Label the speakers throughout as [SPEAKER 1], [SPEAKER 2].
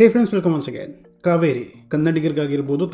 [SPEAKER 1] ಹೇ friends welcome once again Kaveri ಕನ್ನಡಿಗರಿಗಾಗಿರ್ಬೋದು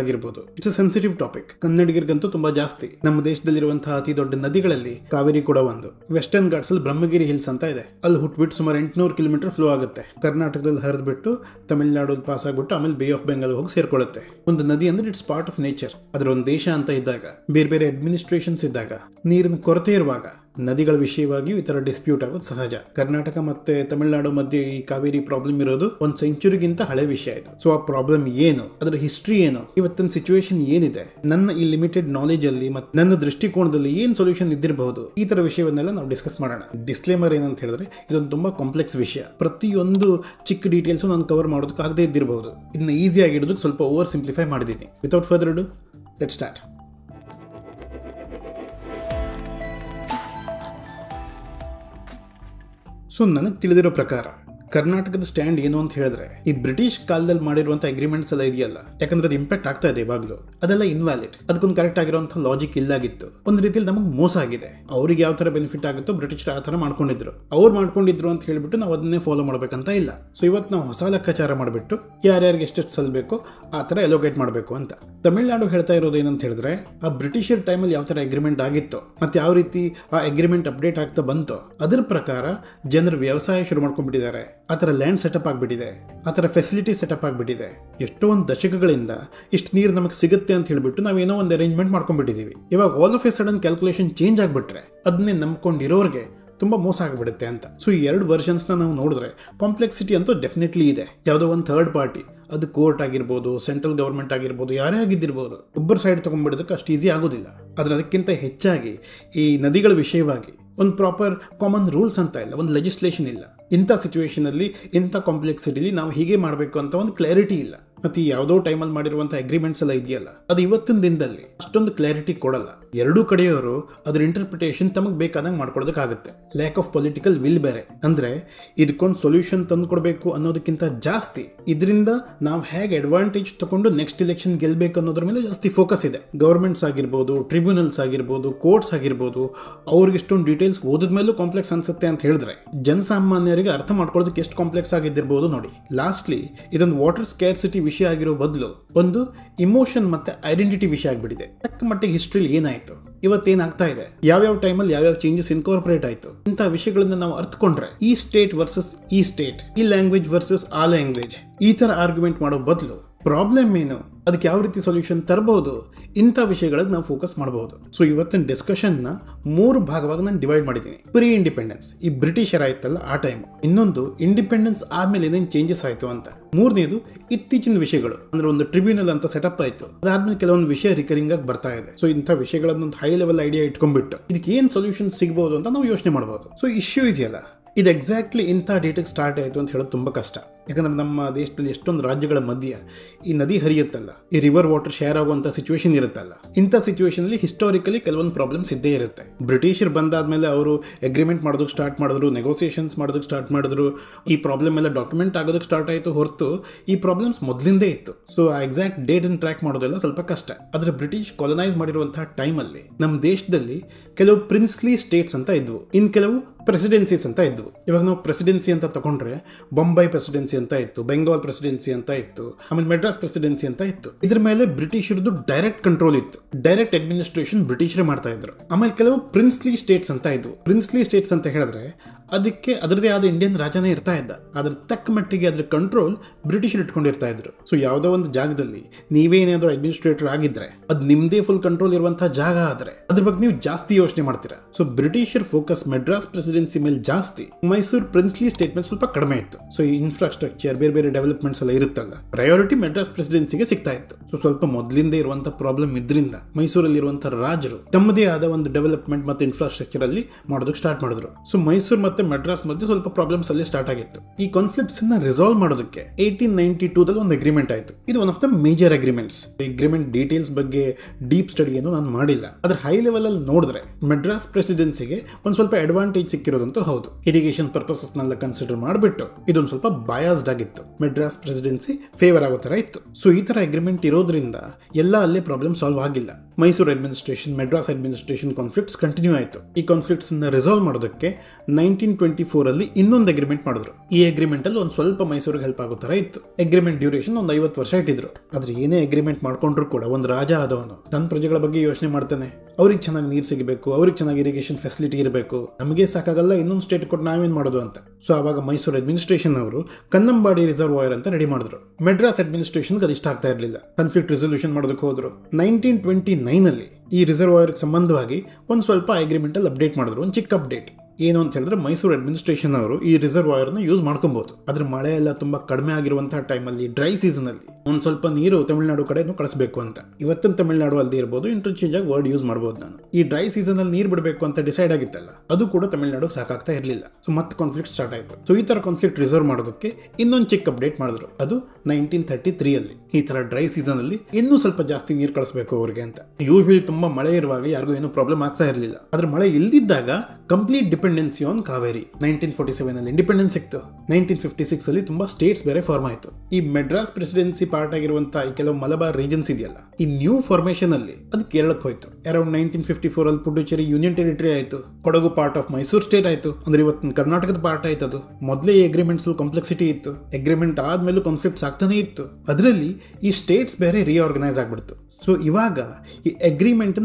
[SPEAKER 1] ಆಗಿರ್ಬೋದು it's a sensitive topic ಕನ್ನಡಿಗರಿಗಂತೂ ತುಂಬಾ ಜಾಸ್ತಿ ನಮ್ಮ ದೇಶದಲ್ಲಿರುವಂತಹ ಅತಿ ದೊಡ್ಡ ನದಿಗಳಲ್ಲಿ ಕಾವೇರಿ ಕೂಡ ಒಂದು ವೆಸ್ಟರ್ನ್ ಘಾಟ್ಸ್ ಅಲ್ಲಿ ಬ್ರಹ್ಮಗಿರಿ ಹಿಲ್ಸ್ ಅಂತ ಇದೆ ಅಲ್ಲಿ ಹುಟ್ಬಿಟ್ಟು ಸುಮಾರು ಎಂಟುನೂರು ಕಿಲೋಮೀಟರ್ ಫ್ಲೋ ಆಗುತ್ತೆ ಕರ್ನಾಟಕದಲ್ಲಿ ಹರಿದ್ಬಿಟ್ಟು ತಮಿಳುನಾಡಲ್ಲಿ ಪಾಸ್ ಆಗ್ಬಿಟ್ಟು ಆಮೇಲೆ ಬೇ ಆಫ್ ಬೆಂಗಾಲ್ ಹೋಗಿ ಸೇರ್ಕೊಳ್ಳುತ್ತೆ ಒಂದು ನದಿ ಅಂದ್ರೆ ಇಟ್ಸ್ ಪಾರ್ಟ್ ಆಫ್ ನೇಚರ್ ಅದರ ಒಂದು ದೇಶ ಅಂತ ಇದ್ದಾಗ ಬೇರೆ ಬೇರೆ ಅಡ್ಮಿನಿಸ್ಟ್ರೇಷನ್ಸ್ ಇದ್ದಾಗ ನೀರಿನ ಕೊರತೆ ಇರುವಾಗ ನದಿಗಳ ವಿಷಯವಾಗಿಯೂ ಈ ತರ ಡಿಸ್ಪ್ಯೂಟ್ ಆಗೋದು ಸಹಜ ಕರ್ನಾಟಕ ಮತ್ತೆ ತಮಿಳುನಾಡು ಮಧ್ಯೆ ಈ ಕಾವೇರಿ ಪ್ರಾಬ್ಲಮ್ ಇರೋದು ಒಂದು ಸೆಂಚುರಿಗಿಂತ ಹಳೆ ವಿಷಯ ಆಯಿತು ಸೊ ಆ ಪ್ರಾಬ್ಲಮ್ ಏನು ಅದರ ಹಿಸ್ಟ್ರಿ ಏನು ಇವತ್ತಿನ ಸಿಚುವೇಶನ್ ಏನಿದೆ ನನ್ನ ಈ ಲಿಮಿಟೆಡ್ ನಾಲೆಜ್ ಅಲ್ಲಿ ಮತ್ತು ನನ್ನ ದೃಷ್ಟಿಕೋನದಲ್ಲಿ ಏನು ಸೊಲ್ಯೂಷನ್ ಇದ್ದಿರಬಹುದು ಈ ತರ ವಿಷಯವನ್ನೆಲ್ಲ ನಾವು ಡಿಸ್ಕಸ್ ಮಾಡೋಣ ಡಿಸ್ಲೇಮರ್ ಏನಂತ ಹೇಳಿದ್ರೆ ಇದೊಂದು ತುಂಬಾ ಕಾಂಪ್ಲೆಕ್ಸ್ ವಿಷಯ ಪ್ರತಿಯೊಂದು ಚಿಕ್ಕ ಡೀಟೇಲ್ಸ್ ನಾನು ಕವರ್ ಮಾಡೋದಕ್ಕೆ ಆಗದೆ ಇದ್ದಿರಬಹುದು ಇದನ್ನ ಈಸಿಯಾಗಿ ಹಿಡಿದಕ್ಕೆ ಸ್ವಲ್ಪ ಓವರ್ ಸಿಂಪ್ಲಿಫೈ ಮಾಡಿದ್ದೀನಿ without further ado let start so ನನಗೆ ತಿಳಿದಿರೋ ಪ್ರಕಾರ ಕರ್ನಾಟಕದ ಸ್ಟ್ಯಾಂಡ್ ಏನು ಅಂತ ಹೇಳಿದ್ರೆ ಈ ಬ್ರಿಟಿಷ್ ಕಾಲದಲ್ಲಿ ಮಾಡಿರುವಂತ ಅಗ್ರಿಮೆಂಟ್ಸ್ ಎಲ್ಲ ಇದೆಯಲ್ಲ ಯಾಕಂದ್ರೆ ಅದು ಇಂಪ್ಯಾಕ್ಟ್ ಆಗ್ತಾ ಇದೆ ಇವಾಗ್ಲೂ ಅದೆಲ್ಲ ಇನ್ವ್ಯಾಲಿಡ್ ಅದಕ್ಕೊಂದು ಕರೆಕ್ಟ್ ಆಗಿರುವಂತಹ ಲಾಜಿಕ್ ಇಲ್ಲಾಗಿತ್ತು ಒಂದ್ ರೀತಿಯಲ್ಲಿ ನಮಗೆ ಮೋಸ ಆಗಿದೆ ಅವ್ರಿಗೆ ಯಾವ ತರ ಬೆನಿಫಿಟ್ ಆಗುತ್ತೋ ಬ್ರಿಟಿಷ್ ಆ ತರ ಮಾಡ್ಕೊಂಡಿದ್ರು ಅವ್ರು ಮಾಡ್ಕೊಂಡಿದ್ರು ಅಂತ ಹೇಳ್ಬಿಟ್ಟು ನಾವು ಅದನ್ನೇ ಫಾಲೋ ಮಾಡ್ಬೇಕಂತ ಇಲ್ಲ ಸೊ ಇವತ್ತು ನಾವು ಹೊಸ ಲೆಕ್ಕಾಚಾರ ಮಾಡಿಬಿಟ್ಟು ಯಾರ್ಯಾರಿಗೆ ಎಷ್ಟು ಸಲ್ಬೇಕು ಆ ತರ ಎಲೋಕೇಟ್ ಮಾಡಬೇಕು ಅಂತ ತಮಿಳ್ನಾಡು ಹೇಳ್ತಾ ಇರೋದು ಏನಂತ ಹೇಳಿದ್ರೆ ಆ ಬ್ರಿಟಿಷರ್ ಟೈಮಲ್ಲಿ ಯಾವ ತರ ಅಗ್ರಿಮೆಂಟ್ ಆಗಿತ್ತು ಮತ್ತೆ ಯಾವ ರೀತಿ ಆ ಅಗ್ರಿಮೆಂಟ್ ಅಪ್ಡೇಟ್ ಆಗ್ತಾ ಬಂತು ಅದರ ಪ್ರಕಾರ ಜನರು ವ್ಯವಸಾಯ ಶುರು ಮಾಡ್ಕೊಂಡ್ಬಿಟ್ಟಿದ್ದಾರೆ ಆ ಥರ ಲ್ಯಾಂಡ್ ಸೆಟಪ್ ಆಗಿಬಿಟ್ಟಿದೆ ಆ ಥರ ಫೆಸಿಲಿಟಿ ಸೆಟಪ್ ಆಗಿಬಿಟ್ಟಿದೆ ಎಷ್ಟೋ ಒಂದು ದಶಕಗಳಿಂದ ಇಷ್ಟು ನೀರು ನಮಗೆ ಸಿಗುತ್ತೆ ಅಂತ ಹೇಳಿಬಿಟ್ಟು ನಾವೇನೋ ಒಂದು ಅರೇಂಜ್ಮೆಂಟ್ ಮಾಡ್ಕೊಂಡ್ಬಿಟ್ಟಿದ್ದೀವಿ ಇವಾಗ all of a sudden calculation change ಆಗಿಬಿಟ್ರೆ ಅದನ್ನೇ ನಂಬ್ಕೊಂಡಿರೋರಿಗೆ ತುಂಬ ಮೋಸ ಆಗಿಬಿಡುತ್ತೆ ಅಂತ ಸೊ ಈ ಎರಡು ವರ್ಷನ್ಸ್ನ ನಾವು ನೋಡಿದ್ರೆ ಕಾಂಪ್ಲೆಕ್ಸಿಟಿ ಅಂತೂ ಡೆಫಿನೆಟ್ಲಿ ಇದೆ ಯಾವುದೋ ಒಂದು ಥರ್ಡ್ ಪಾರ್ಟಿ ಅದು ಕೋರ್ಟ್ ಆಗಿರ್ಬೋದು ಸೆಂಟ್ರಲ್ ಗೌರ್ಮೆಂಟ್ ಆಗಿರ್ಬೋದು ಯಾರೇ ಆಗಿದ್ದಿರ್ಬೋದು ಒಬ್ಬರ ಸೈಡ್ ತೊಗೊಂಡ್ಬಿಡೋದಕ್ಕೆ ಅಷ್ಟು ಈಸಿ ಆಗೋದಿಲ್ಲ ಆದರೆ ಅದಕ್ಕಿಂತ ಹೆಚ್ಚಾಗಿ ಈ ನದಿಗಳ ವಿಷಯವಾಗಿ ಒಂದು ಪ್ರಾಪರ್ ಕಾಮನ್ ರೂಲ್ಸ್ ಅಂತ ಇಲ್ಲ ಒಂದು ಲೆಜಿಸ್ಲೇಷನ್ ಇಲ್ಲ ಇಂಥ ಸಿಚುವೇಷನಲ್ಲಿ ಇಂಥ ಕಾಂಪ್ಲೆಕ್ಸಿಟಿಲಿ ನಾವು ಹೀಗೆ ಮಾಡಬೇಕು ಅಂತ ಒಂದು ಕ್ಲಾರಿಟಿ ಇಲ್ಲ ಮತ್ತು ಯಾವುದೋ ಟೈಮಲ್ಲಿ ಮಾಡಿರುವಂಥ ಅಗ್ರಿಮೆಂಟ್ಸ್ ಎಲ್ಲ ಇದೆಯಲ್ಲ ಅದು ಇವತ್ತಿನ ದಿನದಲ್ಲಿ ಅಷ್ಟೊಂದು ಕ್ಲಾರಿಟಿ ಕೊಡಲ್ಲ ಎರಡೂ ಕಡೆಯವರು ಅದ್ರ ಇಂಟರ್ಪ್ರಿಟೇಷನ್ ತಮಗೆ ಬೇಕಾದಂಗೆ ಮಾಡ್ಕೊಡೋದಕ್ಕಾಗುತ್ತೆ ಲ್ಯಾಕ್ ಆಫ್ ಪೊಲಿಟಿಕಲ್ ವಿಲ್ ಬೇರೆ ಅಂದರೆ ಇದಕ್ಕೊಂದು ಸೊಲ್ಯೂಷನ್ ತಂದು ಕೊಡಬೇಕು ಅನ್ನೋದಕ್ಕಿಂತ ಜಾಸ್ತಿ ಇದರಿಂದ ನಾವು ಹೇಗೆ ಅಡ್ವಾಂಟೇಜ್ ತಗೊಂಡು ನೆಕ್ಸ್ಟ್ ಇಲೆಕ್ಷನ್ ಗೆಲ್ಲಬೇಕು ಅನ್ನೋದ್ರ ಮೇಲೆ ಜಾಸ್ತಿ ಫೋಕಸ್ ಇದೆ ಗೌರ್ಮೆಂಟ್ಸ್ ಆಗಿರ್ಬೋದು ಟ್ರಿಬ್ಯುನಲ್ಸ್ ಆಗಿರ್ಬೋದು ಕೋರ್ಟ್ಸ್ ಆಗಿರ್ಬೋದು ಇಷ್ಟೊಂದು ಡೀಟೇಲ್ಸ್ ಓದಿದ ಮೇಲೂ ಕಾಂಪ್ಲೆಕ್ಸ್ ಅನ್ಸುತ್ತೆ ಅಂತ ಹೇಳಿದ್ರೆ ಜನಸಾಮಾನ್ಯರಿಗೆ ಅರ್ಥ ಮಾಡ್ಕೊಳ್ಳೋದಕ್ಕೆ ಎಷ್ಟು ಕಾಂಪ್ಲೆಕ್ಸ್ ಆಗಿದ್ದಿರ್ಬೋದು ನೋಡಿ ಲಾಸ್ಟ್ಲಿ ಇದೊಂದು ವಾಟರ್ ಸ್ಕೇರ್ಸಿಟಿ ವಿಷಯ ವಿಷಯ ಆಗಿರೋ ಬದಲು ಒಂದು ಇಮೋಷನ್ ಮತ್ತೆ ಐಡೆಂಟಿಟಿ ವಿಷಯ ಆಗಿಬಿಟ್ಟಿದೆ ತಕ್ಕ ಮಟ್ಟಿಗೆ ಹಿಸ್ಟ್ರಿಲಿ ಏನಾಯ್ತು ಇವತ್ತೇನಾಗ್ತಾ ಇದೆ ಯಾವ್ಯಾವ ಟೈಮಲ್ಲಿ ಯಾವ್ಯಾವ ಚೇಂಜಸ್ ಇನ್ಕಾರ್ಪೊರೇಟ್ ಆಯಿತು ಇಂತಹ ವಿಷಯಗಳನ್ನ ನಾವು ಅರ್ಥಕೊಂಡ್ರೆ ಈ ಸ್ಟೇಟ್ ವರ್ಸಸ್ ಈ ಸ್ಟೇಟ್ ಈ ಲ್ಯಾಂಗ್ವೇಜ್ ವರ್ಸಸ್ ಆ ಲ್ಯಾಂಗ್ವೇಜ್ ಈ ತರ ಆರ್ಗ್ಯುಮೆಂಟ್ ಮಾಡೋ ಬದಲು ಪ್ರಾಬ್ಲಮ್ ಏನು ಅದಕ್ಕೆ ಯಾವ ರೀತಿ ಸೊಲ್ಯೂಷನ್ ತರಬಹುದು ಇಂಥ ವಿಷಯಗಳಿಗೆ ನಾವು ಫೋಕಸ್ ಮಾಡಬಹುದು ಸೊ ಇವತ್ತಿನ ಡಿಸ್ಕಷನ್ನ ಮೂರು ಭಾಗವಾಗಿ ನಾನು ಡಿವೈಡ್ ಮಾಡಿದ್ದೀನಿ ಪ್ರೀ ಇಂಡಿಪೆಂಡೆನ್ಸ್ ಈ ಬ್ರಿಟಿಷರ್ ಆಯ್ತಲ್ಲ ಆ ಟೈಮ್ ಇನ್ನೊಂದು ಇಂಡಿಪೆಂಡೆನ್ಸ್ ಆದ್ಮೇಲೆ ಏನೇನು ಚೇಂಜಸ್ ಆಯಿತು ಅಂತ ಮೂರನೇದು ಇತ್ತೀಚಿನ ವಿಷಯಗಳು ಅಂದ್ರೆ ಒಂದು ಟ್ರಿಬ್ಯುನಲ್ ಅಂತ ಸೆಟಪ್ ಆಯಿತು ಅದಾದ್ಮೇಲೆ ಕೆಲವೊಂದು ವಿಷಯ ರಿಕರಿಂಗ್ ಆಗಿ ಬರ್ತಾ ಇದೆ ಸೊ ಇಂಥ ವಿಷಯಗಳನ್ನ ಒಂದು ಹೈ ಲೆವೆಲ್ ಐಡಿಯಾ ಇಟ್ಕೊಂಡ್ಬಿಟ್ಟು ಇದಕ್ಕೆ ಏನು ಸೊಲ್ಯೂಷನ್ ಸಿಗಬಹುದು ಅಂತ ನಾವು ಯೋಚನೆ ಮಾಡಬಹುದು ಸೊ ಇಶ್ಯೂ ಇದೆಯಲ್ಲ ಇದು ಎಕ್ಸಾಕ್ಟ್ಲಿ ಇಂಥ ಡೇಟಿಗೆ ಸ್ಟಾರ್ಟ್ ಆಯಿತು ಅಂತ ಹೇಳೋದು ತುಂಬ ಕಷ್ಟ ಯಾಕಂದರೆ ನಮ್ಮ ದೇಶದಲ್ಲಿ ಎಷ್ಟೊಂದು ರಾಜ್ಯಗಳ ಮಧ್ಯೆ ಈ ನದಿ ಹರಿಯುತ್ತಲ್ಲ ಈ ರಿವರ್ ವಾಟರ್ ಶೇರ್ ಆಗುವಂಥ ಸಿಚುವೇಶನ್ ಇರುತ್ತಲ್ಲ ಇಂಥ ಸಿಚುವೇಶನಲ್ಲಿ ಹಿಸ್ಟಾರಿಕಲಿ ಕೆಲವೊಂದು ಪ್ರಾಬ್ಲಮ್ಸ್ ಇದ್ದೇ ಇರುತ್ತೆ ಬ್ರಿಟಿಷರು ಮೇಲೆ ಅವರು ಅಗ್ರಿಮೆಂಟ್ ಮಾಡೋದಕ್ಕೆ ಸ್ಟಾರ್ಟ್ ಮಾಡಿದ್ರು ನೆಗೋಸಿಯೇಷನ್ಸ್ ಮಾಡೋದಕ್ಕೆ ಸ್ಟಾರ್ಟ್ ಮಾಡಿದ್ರು ಈ ಪ್ರಾಬ್ಲಮ್ ಎಲ್ಲ ಡಾಕ್ಯುಮೆಂಟ್ ಆಗೋದಕ್ಕೆ ಸ್ಟಾರ್ಟ್ ಆಯಿತು ಹೊರತು ಈ ಪ್ರಾಬ್ಲಮ್ಸ್ ಮೊದಲಿಂದೇ ಇತ್ತು ಸೊ ಆ ಎಕ್ಸಾಕ್ಟ್ ಅನ್ನು ಟ್ರ್ಯಾಕ್ ಮಾಡೋದೆಲ್ಲ ಸ್ವಲ್ಪ ಕಷ್ಟ ಆದರೆ ಬ್ರಿಟಿಷ್ ಕೊಲನೈಸ್ ಮಾಡಿರುವಂಥ ಟೈಮಲ್ಲಿ ನಮ್ಮ ದೇಶದಲ್ಲಿ ಕೆಲವು ಪ್ರಿನ್ಸ್ಲಿ ಸ್ಟೇಟ್ಸ್ ಅಂತ ಇದ್ವು ಇನ್ನು ಕೆಲವು ಪ್ರೆಸಿಡೆನ್ಸೀಸ್ ಅಂತ ಇದ್ವು ಇವಾಗ ನಾವು ಪ್ರೆಸಿಡೆನ್ಸಿ ಅಂತ ತಗೊಂಡ್ರೆ ಬೊಂಬೈ ಪ್ರೆಸಿಡೆನ್ಸಿ ಪ್ರೆಸಿಡೆನ್ಸಿ ಅಂತ ಇತ್ತು ಬೆಂಗಾಲ್ ಪ್ರೆಸಿಡೆನ್ಸಿ ಅಂತ ಇತ್ತು ಆಮೇಲೆ ಮೆಡ್ರಾಸ್ ಪ್ರೆಸಿಡೆನ್ಸಿ ಅಂತ ಇತ್ತು ಇದ್ರ ಮೇಲೆ ಬ್ರಿಟಿಷರದು ಡೈರೆಕ್ಟ್ ಕಂಟ್ರೋಲ್ ಇತ್ತು ಡೈರೆಕ್ಟ್ ಅಡ್ಮಿನಿಸ್ಟ್ರೇಷನ್ ಬ್ರಿಟಿಷರೇ ಮಾಡ್ತಾ ಇದ್ರು ಆಮೇಲೆ ಕೆಲವು ಪ್ರಿನ್ಸ್ಲಿ ಸ್ಟೇಟ್ಸ್ ಅಂತ ಇದ್ವು ಪ್ರಿನ್ಸ್ಲಿ ಸ್ಟೇಟ್ಸ್ ಅಂತ ಹೇಳಿದ್ರೆ ಅದಕ್ಕೆ ಅದರದೇ ಆದ ಇಂಡಿಯನ್ ರಾಜನೇ ಇರ್ತಾ ಇದ್ದ ಅದ್ರ ತಕ್ಕ ಮಟ್ಟಿಗೆ ಅದ್ರ ಕಂಟ್ರೋಲ್ ಬ್ರಿಟಿಷರು ಇಟ್ಕೊಂಡಿರ್ತಾ ಇದ್ರು ಸೊ ಯಾವುದೋ ಒಂದು ಜಾಗದಲ್ಲಿ ನೀವೇ ಅಡ್ಮಿನಿಸ್ಟ್ರೇಟರ್ ಆಗಿದ್ರೆ ಅದು ನಿಮ್ದೇ ಫುಲ್ ಕಂಟ್ರೋಲ್ ಇರುವಂತಹ ಜಾಗ ಆದ್ರೆ ಅದ್ರ ಬಗ್ಗೆ ನೀವು ಜಾಸ್ತಿ ಯೋಚನೆ ಮಾಡ್ತೀರಾ ಸೊ ಬ್ರಿಟಿಷರ್ ಫೋಕಸ್ ಮೆಡ್ರಾಸ್ ಪ್ರೆಸಿಡೆನ್ಸಿ ಮೇಲೆ ಜಾಸ್ತಿ ಮೈಸೂರು ಪ್ರಿನ್ಸ್ಲಿ ಸ್ಟೇಟ್ ಮೇಲೆ ಸ್ವಲ್ಪ ಕಡಿಮೆ ಇತ್ತು ಸೊ ಈ ಇನ್ಫ್ರಾಸ್ಟ್ರಕ್ಚರ್ ಬೇರೆ ಬೇರೆ ಡೆವಲಪ್ಮೆಂಟ್ಸ್ ಎಲ್ಲ ಇರುತ್ತಲ್ಲ ಪ್ರಯಾರಿಟಿ ಮೆಡ್ರಾಸ್ ಪ್ರೆಸಿಡೆನ್ಸಿಗೆ ಸಿಗ್ತಾ ಇತ್ತು ಸೊ ಸ್ವಲ್ಪ ಮೊದಲಿಂದ ಇರುವಂತಹ ಪ್ರಾಬ್ಲಮ್ ಇದ್ರಿಂದ ಮೈಸೂರಲ್ಲಿ ಇರುವಂಥ ರಾಜರು ತಮ್ಮದೇ ಆದ ಒಂದು ಡೆವಲಪ್ಮೆಂಟ್ ಮತ್ತೆ ಇನ್ಫ್ರಾಸ್ಟ್ರಕ್ಚರ್ ಅಲ್ಲಿ ಮಾಡೋದಕ್ಕೆ ಸ್ಟಾರ್ಟ್ ಮಾಡಿದ್ರು ಸೊ ಮೈಸೂರು ಮತ್ತೆ ಮೆಡ್ರಾಸ್ ಮಧ್ಯೆ ಸ್ವಲ್ಪ ಪ್ರಾಬ್ಲಮ್ಸ್ ಅಲ್ಲಿ ಸ್ಟಾರ್ಟ್ ಆಗಿತ್ತು ಈ ಕಾನ್ಫ್ಲಿಕ್ಟ್ಸ್ ನ ರಿಸಾಲ್ವ್ ಮಾಡೋದಕ್ಕೆ ಏಟೀನ್ ನೈನ್ಟಿ ಟೂ ದಲ್ಲಿ ಒಂದು ಅಗ್ರಿಮೆಂಟ್ ಆಯಿತು ಇದು one of the major agreements agreement details ಬಗ್ಗೆ ಡೀಪ್ ಸ್ಟಡಿ ಏನು ನಾನು ಮಾಡಿಲ್ಲ ಅದ್ರ ಹೈ ಲೆವೆಲ್ ಅಲ್ಲಿ ನೋಡಿದ್ರೆ ಮೆಡ್ರಾಸ್ ಪ್ರೆಸಿಡೆನ್ಸಿಗೆ ಒಂದು ಸ್ವಲ್ಪ ಅಡ್ವಾಂಟೇಜ್ ಸಿಕ್ಕಿರೋದಂತೂ ಹೌದು ಇರಿಗೇಷನ್ ನಲ್ಲ ಕನ್ಸಿಡರ್ ಮಾಡಿಬಿಟ್ಟು ಇದೊಂದು ಸ್ವಲ್ಪ ಭಯ ಆಗಿತ್ತು ಮೆಡ್ರಾಸ್ ಪ್ರೆಸಿಡೆನ್ಸಿ ಫೇವರ್ ಆಗೋ ಥರ ಇತ್ತು ಸೊ ಈ ಥರ ಅಗ್ರಿಮೆಂಟ್ ಇರೋದ್ರಿಂದ ಎಲ್ಲ ಅಲ್ಲೇ ಪ್ರಾಬ್ಲಮ್ ಸಾಲ್ವ್ ಆಗಿಲ್ಲ Mysuru administration Madras administration conflicts continue ಆಯಿತು ಈ ನ ರಿಸಾಲ್ವ್ ಮಾಡೋದಕ್ಕೆ ನೈನ್ಟೀನ್ ಟ್ವೆಂಟಿ ಫೋರಲ್ಲಿ ಇನ್ನೊಂದು ಅಗ್ರಿಮೆಂಟ್ ಮಾಡಿದ್ರು ಈ ಅಗ್ರಿಮೆಂಟಲ್ಲಿ ಒಂದು ಸ್ವಲ್ಪ ಮೈಸೂರಿಗೆ ಹೆಲ್ಪ್ ಆಗೋ ಥರ ಇತ್ತು ಅಗ್ರಿಮೆಂಟ್ ಡ್ಯೂರೇಷನ್ ಒಂದು ಐವತ್ತು ವರ್ಷ ಇಟ್ಟಿದ್ರು ಆದ್ರೆ ಏನೇ ಅಗ್ರಿಮೆಂಟ್ ಮಾಡ್ಕೊಂಡ್ರು ಕೂಡ ಒಂದು ರಾಜ ಆದವನು ತನ್ನ ಪ್ರಜೆಗಳ ಬಗ್ಗೆ ಯೋಚನೆ ಮಾಡ್ತಾನೆ ಅವ್ರಿಗೆ ಚೆನ್ನಾಗಿ ನೀರು ಸಿಗಬೇಕು ಅವ್ರಿಗೆ ಚೆನ್ನಾಗಿ ಇರಿಗೇಷನ್ ಫೆಸಿಲಿಟಿ ಇರಬೇಕು ನಮಗೆ ಸಾಕಾಗಲ್ಲ ಇನ್ನೊಂದು ಸ್ಟೇಟ್ ಕೊಟ್ಟು ನಾವೇನು ಮಾಡೋದು ಅಂತ ಸೊ ಆವಾಗ ಮೈಸೂರು ಅಡ್ಮಿನಿಸ್ಟ್ರೇಷನ್ ಅವರು ಕನ್ನಂಬಾಡಿ ರಿಸರ್ವಾಯರ್ ಅಂತ ರೆಡಿ ಮಾಡಿದ್ರು ಮೆಡ್ರಾಸ್ ಅಡ್ಮಿನಿಸ್ಟ್ರೇಷನ್ಗೆ ಅದು ಇಷ್ಟ ಆಗ್ತಾ ಇರಲಿಲ್ಲ ಕನ್ಫ್ಲಿಕ್ಟ್ ರೆಸೊಲ್ಯೂಷನ್ ಮಾಡೋದಕ್ಕೆ ಹೋದ್ರು ನೈನ್ಟೀನ್ ಟ್ವೆಂಟಿ ನೈನಲ್ಲಿ ಈ ರಿಸರ್ವಾಯರ್ಗೆ ಸಂಬಂಧವಾಗಿ ಒಂದು ಸ್ವಲ್ಪ ಅಗ್ರಿಮೆಂಟಲ್ಲಿ ಅಪ್ಡೇಟ್ ಮಾಡಿದ್ರು ಒಂದು ಚಿಕ್ಕ ಅಪ್ಡೇಟ್ ಏನು ಅಂತ ಹೇಳಿದ್ರೆ ಮೈಸೂರು ಅಡ್ಮಿನಿಸ್ಟ್ರೇಷನ್ ಅವರು ಈ ರಿಸರ್ವಾಯರ್ನ ಯೂಸ್ ಮಾಡ್ಕೊಬಹುದು ಆದ್ರೆ ಮಳೆ ಎಲ್ಲ ತುಂಬಾ ಕಡಿಮೆ ಆಗಿರುವಂತಹ ಟೈಮಲ್ಲಿ ಡ್ರೈ ಅಲ್ಲಿ ಒಂದು ಸ್ವಲ್ಪ ನೀರು ತಮಿಳುನಾಡು ಕಡೆನೂ ಕಳಿಸಬೇಕು ಅಂತ ಇವತ್ತಿನ ತಮಿಳುನಾಡು ಅಲ್ಲಿ ಇರಬಹುದು ಇಂಟರ್ಚೇಂಜ್ ಆಗಿ ವರ್ಡ್ ಯೂಸ್ ಮಾಡಬಹುದು ನಾನು ಈ ಡ್ರೈ ಸೀಸನ್ ಅಲ್ಲಿ ನೀರು ಬಿಡಬೇಕು ಅಂತ ಡಿಸೈಡ್ ಆಗಿತ್ತಲ್ಲ ಅದು ಕೂಡ ತಮಿಳುನಾಡು ಸಾಕಾಗ್ತಾ ಇರಲಿಲ್ಲ ಸೊ ಮತ್ತೆ ಕಾನ್ಫ್ಲಿಕ್ಟ್ ಸ್ಟಾರ್ಟ್ ಆಯಿತು ಸೊ ಈ ತರ ಕಾನ್ಫ್ಲಿಕ್ಟ್ ರಿಸರ್ವ್ ಮಾಡೋದಕ್ಕೆ ಇನ್ನೊಂದು ಚಿಕ್ ಅಪ್ಡೇಟ್ ಮಾಡಿದ್ರು ಅದು ನೈನ್ಟೀನ್ ತರ್ಟಿ ಅಲ್ಲಿ ಈ ತರ ಡ್ರೈ ಅಲ್ಲಿ ಇನ್ನೂ ಸ್ವಲ್ಪ ಜಾಸ್ತಿ ನೀರು ಕಳಿಸಬೇಕು ಅವರಿಗೆ ಅಂತ ಯೂಶ್ವಲಿ ತುಂಬಾ ಮಳೆ ಇರುವಾಗ ಯಾರಿಗೂ ಏನೂ ಪ್ರಾಬ್ಲಮ್ ಆಗ್ತಾ ಇರಲಿಲ್ಲ ಆದ್ರೆ ಮಳೆ ಇಲ್ದಿದ್ದಾಗ complete independency on Kaveri nineteen forty seven ಅಲ್ಲಿ ಇಂಡಿಪೆಂಡೆನ್ಸ್ ಸಿಕ್ತು ನೈನ್ಟೀನ್ ಫಿಫ್ಟಿ ಸಿಕ್ಸ್ ಅಲ್ಲಿ ತುಂಬಾ ಸ್ಟೇಟ್ಸ್ ಬೇರೆ ಫಾರ್ಮ್ ಆಯಿತು ಈ ಮೆಡ್ರಾಸ್ ಪ್ರೆಸಿಡೆನ್ಸಿ ಪಾರ್ಟ್ ಆಗಿರುವಂತಹ ಕೆಲವು ಮಲಬಾರ್ ರೀಜನ್ಸ್ ಇದೆಯಲ್ಲ ಈ ನ್ಯೂ ಫಾರ್ಮೇಷನ್ ಅಲ್ಲಿ ಅದು ಕೇರಳಕ್ಕೆ ಹೋಯ್ತು ಅರೌಂಡ್ ನೈನ್ಟೀನ್ ಫಿಫ್ಟಿ ಫೋರ್ ಅಲ್ಲಿ ಪುಡುಚೇರಿ ಯೂನಿಯನ್ ಟೆರಿಟರಿ ಆಯಿತು Kodagu part of Mysuru state ಆಯಿತು ಅಂದ್ರೆ ಇವತ್ತಿನ ಕರ್ನಾಟಕದ ಪಾರ್ಟ್ ಆಯ್ತು ಅದು ಮೊದಲೇ ಈ ಅಗ್ರಿಮೆಂಟ್ಸ್ ಕಾಂಪ್ಲೆಕ್ಸಿಟಿ ಇತ್ತು ಅಗ್ರಿಮೆಂಟ್ ಆದ್ಮೇಲೂ ಕಾನ್ಫ್ಲಿಕ್ಟ್ಸ್ ಆಗ್ತಾನೆ ಇತ್ತು ಅದರಲ್ಲಿ ಈ ಸ್ಟೇಟ್ಸ್ ಬೇರೆ ರಿಆರ್ಗನೈಸ್ ಆಗ್ಬಿಡ್ತು ಸೊ ಇವಾಗ ಈ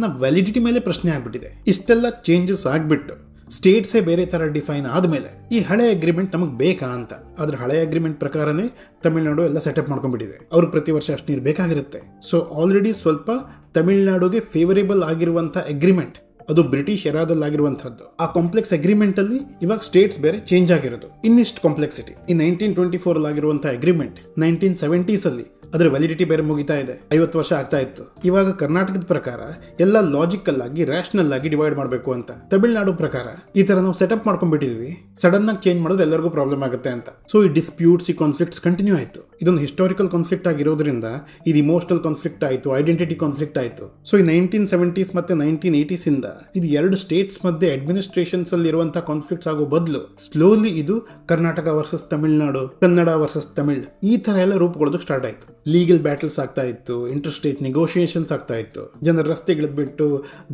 [SPEAKER 1] ನ ವ್ಯಾಲಿಡಿಟಿ ಮೇಲೆ ಪ್ರಶ್ನೆ ಆಗ್ಬಿಟ್ಟಿದೆ ಇಷ್ಟೆಲ್ಲ ಚೇಂಜಸ್ ಆಗ್ಬಿಟ್ಟು ಸ್ಟೇಟ್ಸೇ ಬೇರೆ ಥರ ಡಿಫೈನ್ ಆದಮೇಲೆ ಈ ಹಳೆ ಅಗ್ರಿಮೆಂಟ್ ನಮಗೆ ಬೇಕಾ ಅಂತ ಅದ್ರ ಹಳೆ ಅಗ್ರಿಮೆಂಟ್ ಪ್ರಕಾರನೇ ತಮಿಳ್ನಾಡು ಎಲ್ಲ ಸೆಟಪ್ ಮಾಡ್ಕೊಂಡ್ಬಿಟ್ಟಿದೆ ಅವ್ರಿಗೆ ಪ್ರತಿ ವರ್ಷ ಅಷ್ಟು ನೀರು ಬೇಕಾಗಿರುತ್ತೆ ಸೊ ಆಲ್ರೆಡಿ ಸ್ವಲ್ಪ ತಮಿಳ್ನಾಡುಗೆ ಫೇವರೇಬಲ್ ಆಗಿರುವಂಥ ಅಗ್ರಿಮೆಂಟ್ ಅದು ಬ್ರಿಟಿಷ್ ಎರಾದಲ್ಲಾಗಿರುವಂಥದ್ದು ಆ ಕಾಂಪ್ಲೆಕ್ಸ್ ಅಗ್ರಿಮೆಂಟ್ ಅಲ್ಲಿ ಇವಾಗ ಸ್ಟೇಟ್ಸ್ ಬೇರೆ ಚೇಂಜ್ ಆಗಿರೋದು ಇನ್ನಿಷ್ಟು ಕಾಂಪ್ಲೆಕ್ಸಿಟಿ ಈ ನೈನ್ಟೀನ್ ಟ್ವೆಂಟಿ ಫೋರ್ ಆಗಿರುವಂತಹ ಅಗ್ರಿಮೆಂಟ್ ನೈನ್ಟೀನ್ ಸೆವೆಂಟೀಸ್ ಅಲ್ಲಿ ಅದರ ವ್ಯಾಲಿಡಿಟಿ ಬೇರೆ ಮುಗಿತಾ ಇದೆ ಐವತ್ತು ವರ್ಷ ಆಗ್ತಾ ಇತ್ತು ಇವಾಗ ಕರ್ನಾಟಕದ ಪ್ರಕಾರ ಎಲ್ಲ ಲಾಜಿಕಲ್ ಆಗಿ ರ್ಯಾಷನಲ್ ಆಗಿ ಡಿವೈಡ್ ಮಾಡಬೇಕು ಅಂತ ತಮಿಳುನಾಡು ಪ್ರಕಾರ ಈ ತರ ನಾವು ಸೆಟಪ್ ಮಾಡ್ಕೊಂಡ್ಬಿಟ್ಟಿದ್ವಿ ಸಡನ್ ಆಗಿ ಚೇಂಜ್ ಮಾಡಿದ್ರೆ ಎಲ್ಲರಿಗೂ ಪ್ರಾಬ್ಲಮ್ ಆಗುತ್ತೆ ಅಂತ ಸೊ ಈ ಡಿಸ್ಪ್ಯೂಟ್ಸ್ ಈ ಕಾನ್ಫ್ಲಿಕ್ಟ್ಸ್ ಕಂಟಿನ್ಯೂ ಆಯಿತು ಇದೊಂದು ಹಿಸ್ಟೋರಿಕಲ್ ಕಾನ್ಫ್ಲಿಕ್ಟ್ ಆಗಿರೋದ್ರಿಂದ ಇದು ಇಮೋಷನಲ್ ಕಾನ್ಫ್ಲಿಕ್ಟ್ ಆಯಿತು ಐಡೆಂಟಿಟಿ ಕಾನ್ಫ್ಲಿಕ್ಟ್ ಆಯಿತು ಸೊ ಈ ನೈನ್ಟೀನ್ ಸೆವೆಂಟೀಸ್ ಮತ್ತೆ ನೈನ್ಟೀನ್ ಏಯ್ಟೀಸಿಂದ ಇದು ಎರಡು ಸ್ಟೇಟ್ಸ್ ಮಧ್ಯೆ ಅಡ್ಮಿನಿಸ್ಟ್ರೇಷನ್ಸ್ ಅಲ್ಲಿ ಇರುವಂಥ ಕಾನ್ಫ್ಲಿಕ್ಟ್ಸ್ ಆಗೋ ಬದಲು ಸ್ಲೋಲಿ ಇದು ಕರ್ನಾಟಕ ವರ್ಸಸ್ ತಮಿಳುನಾಡು ಕನ್ನಡ ವರ್ಸಸ್ ತಮಿಳ್ ಈ ತರ ಎಲ್ಲ ರೂಪುಗೊಳ್ಳೋದಕ್ಕೆ ಸ್ಟಾರ್ಟ್ ಆಯಿತು ಲೀಗಲ್ ಬ್ಯಾಟಲ್ಸ್ ಆಗ್ತಾ ಇತ್ತು ಇಂಟರ್ ಸ್ಟೇಟ್ ನೆಗೋಷಿಯೇಷನ್ಸ್ ಆಗ್ತಾ ಇತ್ತು ಜನರ ರಸ್ತೆಗಳಿದ್ಬಿಟ್ಟು